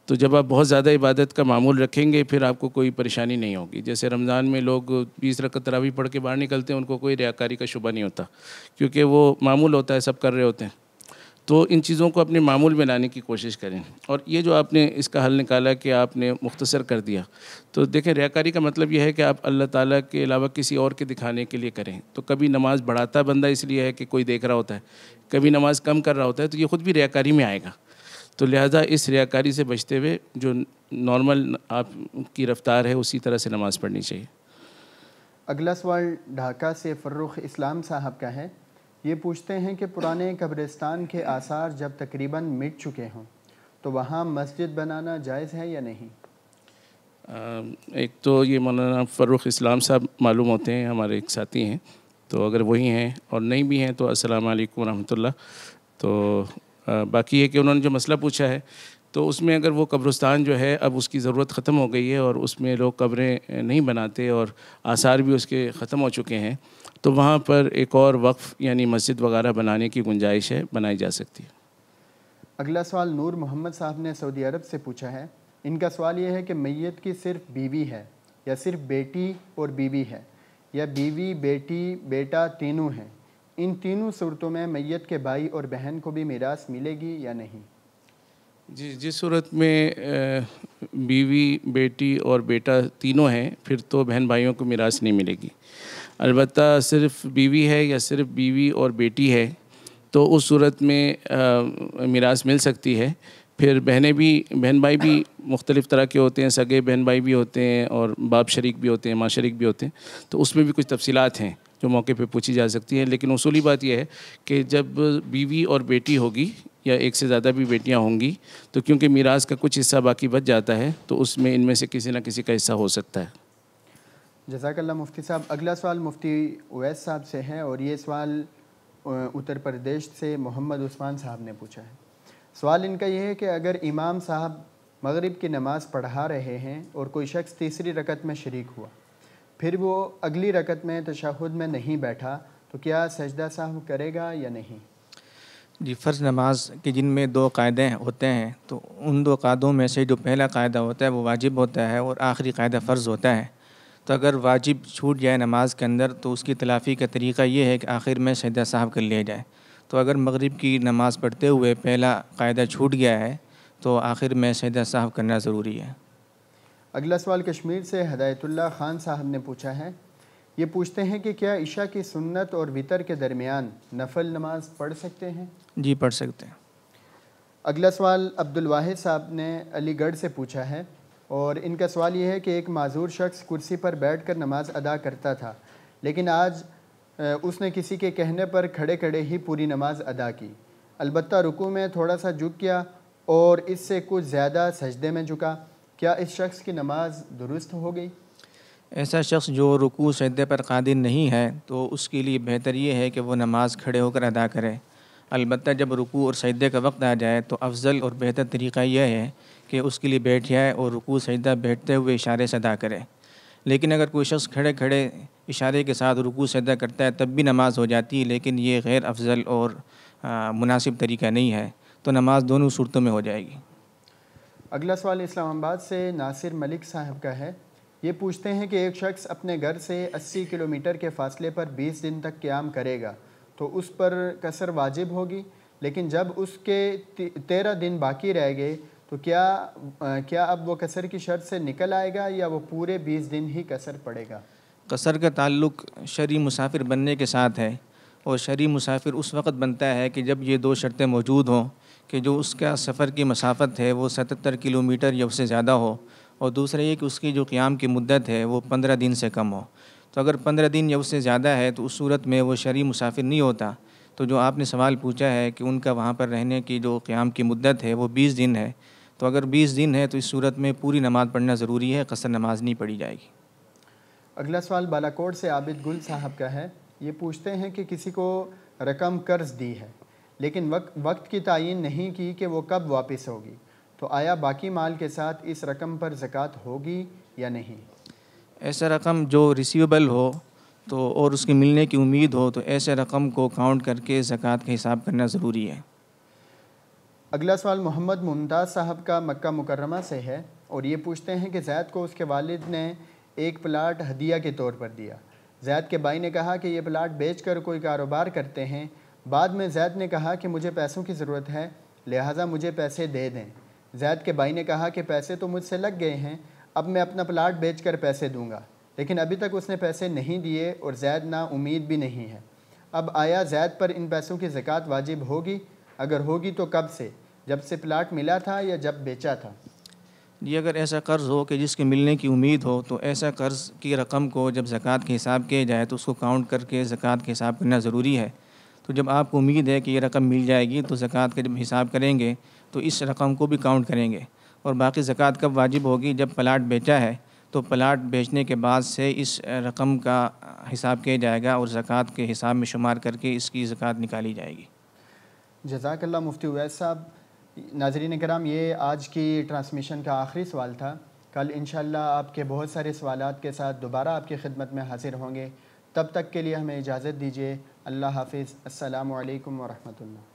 C: تو جب آپ بہت زیادہ عبادت کا معمول رکھیں گے پھر آپ کو کوئی پریشانی نہیں ہوگی جیسے رمضان میں لوگ بیس تراوی پڑھ کے باہر نکلتے ہیں ان کو کوئی ریاکاری کا شبہ نہیں ہوتا کیونکہ وہ معمول ہوتا ہے سب کر رہے ہوتے ہیں تو ان چیزوں کو اپنے معمول میں لانے کی کوشش کریں اور یہ جو آپ نے اس کا حل نکالا کہ آپ نے مختصر کر دیا تو دیکھیں ریاکاری کا مطلب یہ ہے کہ آپ اللہ تعالیٰ کے علاوہ کسی اور کے دکھانے کے لیے کریں تو کبھی نماز بڑھاتا بندہ اس لیے ہے کہ کوئی دیکھ رہا ہوتا ہے کبھی نماز کم کر رہا ہوتا ہے تو یہ خود بھی ریاکاری میں آئے گا تو لہٰذا اس ریاکاری سے بچتے ہوئے جو نارمل آپ کی رفتار ہے اسی طرح سے نماز پڑھنی چاہیے
A: اگلا سوال ڈھاکہ سے فروخ اسلام صاحب کا ہے یہ پوچھتے ہیں کہ پرانے قبرستان کے آثار جب تقریباً مٹ چکے ہوں تو وہاں مسجد بنانا جائز ہے یا نہیں
C: ایک تو یہ مولانا فروخ اسلام صاحب معلوم ہوتے ہیں ہمارے ایک ساتھی ہیں تو اگر وہی ہیں اور نہیں بھی ہیں تو السلام علیکم ورحمۃ اللہ تو باقی ہے کہ انہوں نے جو مسئلہ پوچھا ہے تو اس میں اگر وہ قبرستان جو ہے اب اس کی ضرورت ختم ہو گئی ہے اور اس میں لوگ قبریں نہیں بناتے اور آثار بھی اس کے ختم ہو چکے ہیں تو وہاں پر ایک اور وقف یعنی مسجد وغیرہ بنانے کی گنجائش ہے بنائی جا سکتی
A: ہے اگلا سوال نور محمد صاحب نے سعودی عرب سے پوچھا ہے ان کا سوال یہ ہے کہ میت کی صرف بیوی ہے یا صرف بیٹی اور بیوی ہے یا بیوی بیٹی بیٹا تینوں ہیں ان تینوں صورتوں میں میت کے بھائی اور بہن کو بھی میراث ملے گی یا نہیں
C: جی جس صورت میں بیوی بیٹی اور بیٹا تینوں ہیں پھر تو بہن بھائیوں کو میراث نہیں ملے گی البتہ صرف بیوی ہے یا صرف بیوی اور بیٹی ہے تو اس صورت میں میراث مل سکتی ہے پھر بہنیں بھی بہن بھائی بھی مختلف طرح کے ہوتے ہیں سگے بہن بھائی بھی ہوتے ہیں اور باپ شریک بھی ہوتے ہیں ماں شریک بھی ہوتے ہیں تو اس میں بھی کچھ تفصیلات ہیں جو موقع پہ پوچھی جا سکتی ہیں لیکن اصولی بات یہ ہے کہ جب بیوی اور بیٹی ہوگی یا ایک سے زیادہ بھی بیٹیاں ہوں گی تو کیونکہ میراث کا کچھ حصہ باقی بچ جاتا ہے تو اس میں ان میں سے کسی نہ کسی کا حصہ ہو سکتا ہے
A: جزاک اللہ مفتی صاحب اگلا سوال مفتی اویس صاحب سے ہے اور یہ سوال اتر پردیش سے محمد عثمان صاحب نے پوچھا ہے سوال ان کا یہ ہے کہ اگر امام صاحب مغرب کی نماز پڑھا رہے ہیں اور کوئی شخص تیسری رکت میں شریک ہوا پھر وہ اگلی رکت میں تشاہد میں نہیں بیٹھا تو کیا سجدہ صاحب کرے گا یا نہیں
D: جی فرض نماز کے جن میں دو قاعدے ہوتے ہیں تو ان دو قاعدوں میں سے جو پہلا قاعدہ ہوتا ہے وہ واجب ہوتا ہے اور آخری قاعدہ فرض ہوتا ہے تو اگر واجب چھوٹ جائے نماز کے اندر تو اس کی تلافی کا طریقہ یہ ہے کہ آخر میں سجدہ صاحب کر لیا جائے تو اگر مغرب کی نماز پڑھتے ہوئے پہلا قاعدہ چھوٹ گیا ہے تو آخر میں سجدہ صاحب کرنا ضروری ہے
A: اگلا سوال کشمیر سے ہدایت اللہ خان صاحب نے پوچھا ہے یہ پوچھتے ہیں کہ کیا عشاء کی سنت اور وطر کے درمیان نفل نماز پڑھ سکتے ہیں جی پڑھ سکتے ہیں اگلا سوال عبد الواحد صاحب نے علی گڑھ سے پوچھا ہے اور ان کا سوال یہ ہے کہ ایک معذور شخص کرسی پر بیٹھ کر نماز ادا کرتا تھا لیکن آج اس نے کسی کے کہنے پر کھڑے کھڑے ہی پوری نماز ادا کی البتہ رکو میں تھوڑا سا جھک کیا اور اس سے کچھ زیادہ سجدے میں جھکا کیا اس شخص کی نماز درست ہو گئی
D: ایسا شخص جو رکوع سجدے پر قادر نہیں ہے تو اس کے لیے بہتر یہ ہے کہ وہ نماز کھڑے ہو کر ادا کرے البتہ جب رکوع اور سجدے کا وقت آ جائے تو افضل اور بہتر طریقہ یہ ہے کہ اس کے لیے بیٹھ جائے اور رکوع سجدہ بیٹھتے ہوئے اشارے سے ادا کرے لیکن اگر کوئی شخص کھڑے کھڑے اشارے کے ساتھ رکوع سجدہ کرتا ہے تب بھی نماز ہو جاتی ہے لیکن یہ غیر افضل اور مناسب طریقہ نہیں ہے تو نماز دونوں صورتوں میں ہو جائے گی
A: اگلا سوال اسلام آباد سے ناصر ملک صاحب کا ہے یہ پوچھتے ہیں کہ ایک شخص اپنے گھر سے اسی کلومیٹر کے فاصلے پر بیس دن تک قیام کرے گا تو اس پر کثر واجب ہوگی لیکن جب اس کے تیرہ دن باقی رہ گئے تو کیا اب وہ کثر کی شرط سے نکل آئے گا یا وہ پورے بیس دن ہی کثر پڑے گا
D: قصر کا تعلق شرعی مسافر بننے کے ساتھ ہے اور شرعی مسافر اس وقت بنتا ہے کہ جب یہ دو شرطیں موجود ہوں کہ جو اس کا سفر کی مسافت ہے وہ ستتر کلومیٹر یا اس سے زیادہ ہو اور دوسرا یہ کہ اس کی جو قیام کی مدت ہے وہ پندرہ دن سے کم ہو تو اگر پندرہ دن یا اس سے زیادہ ہے تو اس صورت میں وہ شرعی مسافر نہیں ہوتا تو جو آپ نے سوال پوچھا ہے کہ ان کا وہاں پر رہنے کی جو قیام کی مدت ہے وہ بیس دن ہے تو اگر بیس دن ہے تو اس صورت میں پوری نماز پڑھنا ضروری ہے قصر نماز نہیں پڑھی جائے گی
A: اگلا سوال بالاکوٹ سے عابد گل صاحب کا ہے یہ پوچھتے ہیں کہ کسی کو رقم قرض دی ہے لیکن وقت وقت کی تعین نہیں کی کہ وہ کب واپس ہوگی تو آیا باقی مال کے ساتھ اس رقم پر زکوٰۃ ہوگی یا نہیں
D: ایسا رقم جو ریسیویبل ہو تو اور اس کی ملنے کی امید ہو تو ایسے رقم کو کاؤنٹ کر کے زکوٰۃ کا حساب کرنا ضروری ہے
A: اگلا سوال محمد ممتاز صاحب کا مکہ مکرمہ سے ہے اور یہ پوچھتے ہیں کہ زید کو اس کے والد نے ایک پلاٹ ہدیہ کے طور پر دیا زید کے بھائی نے کہا کہ یہ پلاٹ بیچ کر کوئی کاروبار کرتے ہیں بعد میں زید نے کہا کہ مجھے پیسوں کی ضرورت ہے لہٰذا مجھے پیسے دے دیں زید کے بھائی نے کہا کہ پیسے تو مجھ سے لگ گئے ہیں اب میں اپنا پلاٹ بیچ کر پیسے دوں گا لیکن ابھی تک اس نے پیسے نہیں دیے اور زید نہ امید بھی نہیں ہے اب آیا زید پر ان پیسوں کی زکوٰۃ واجب ہوگی اگر ہوگی تو کب سے جب سے پلاٹ ملا تھا یا جب بیچا تھا
D: جی اگر ایسا قرض ہو کہ جس کے ملنے کی امید ہو تو ایسا قرض کی رقم کو جب زکاة کے حساب کیا جائے تو اس کو کاؤنٹ کر کے زکاة کے حساب کرنا ضروری ہے تو جب آپ کو امید ہے کہ یہ رقم مل جائے گی تو زکوٰۃ کا حساب کریں گے تو اس رقم کو بھی کاؤنٹ کریں گے اور باقی زکوٰۃ کب واجب ہوگی جب پلاٹ بیچا ہے تو پلاٹ بیچنے کے بعد سے اس رقم کا حساب کیا جائے گا اور زکوٰۃ کے حساب میں شمار کر کے اس کی زکوٰۃ نکالی جائے گی
A: جزاک اللہ مفتی اویس صاحب ناظرین کرام یہ آج کی ٹرانسمیشن کا آخری سوال تھا کل انشاءاللہ آپ کے بہت سارے سوالات کے ساتھ دوبارہ آپ کی خدمت میں حاضر ہوں گے تب تک کے لیے ہمیں اجازت دیجیے اللہ حافظ السلام علیکم ورحمۃ اللہ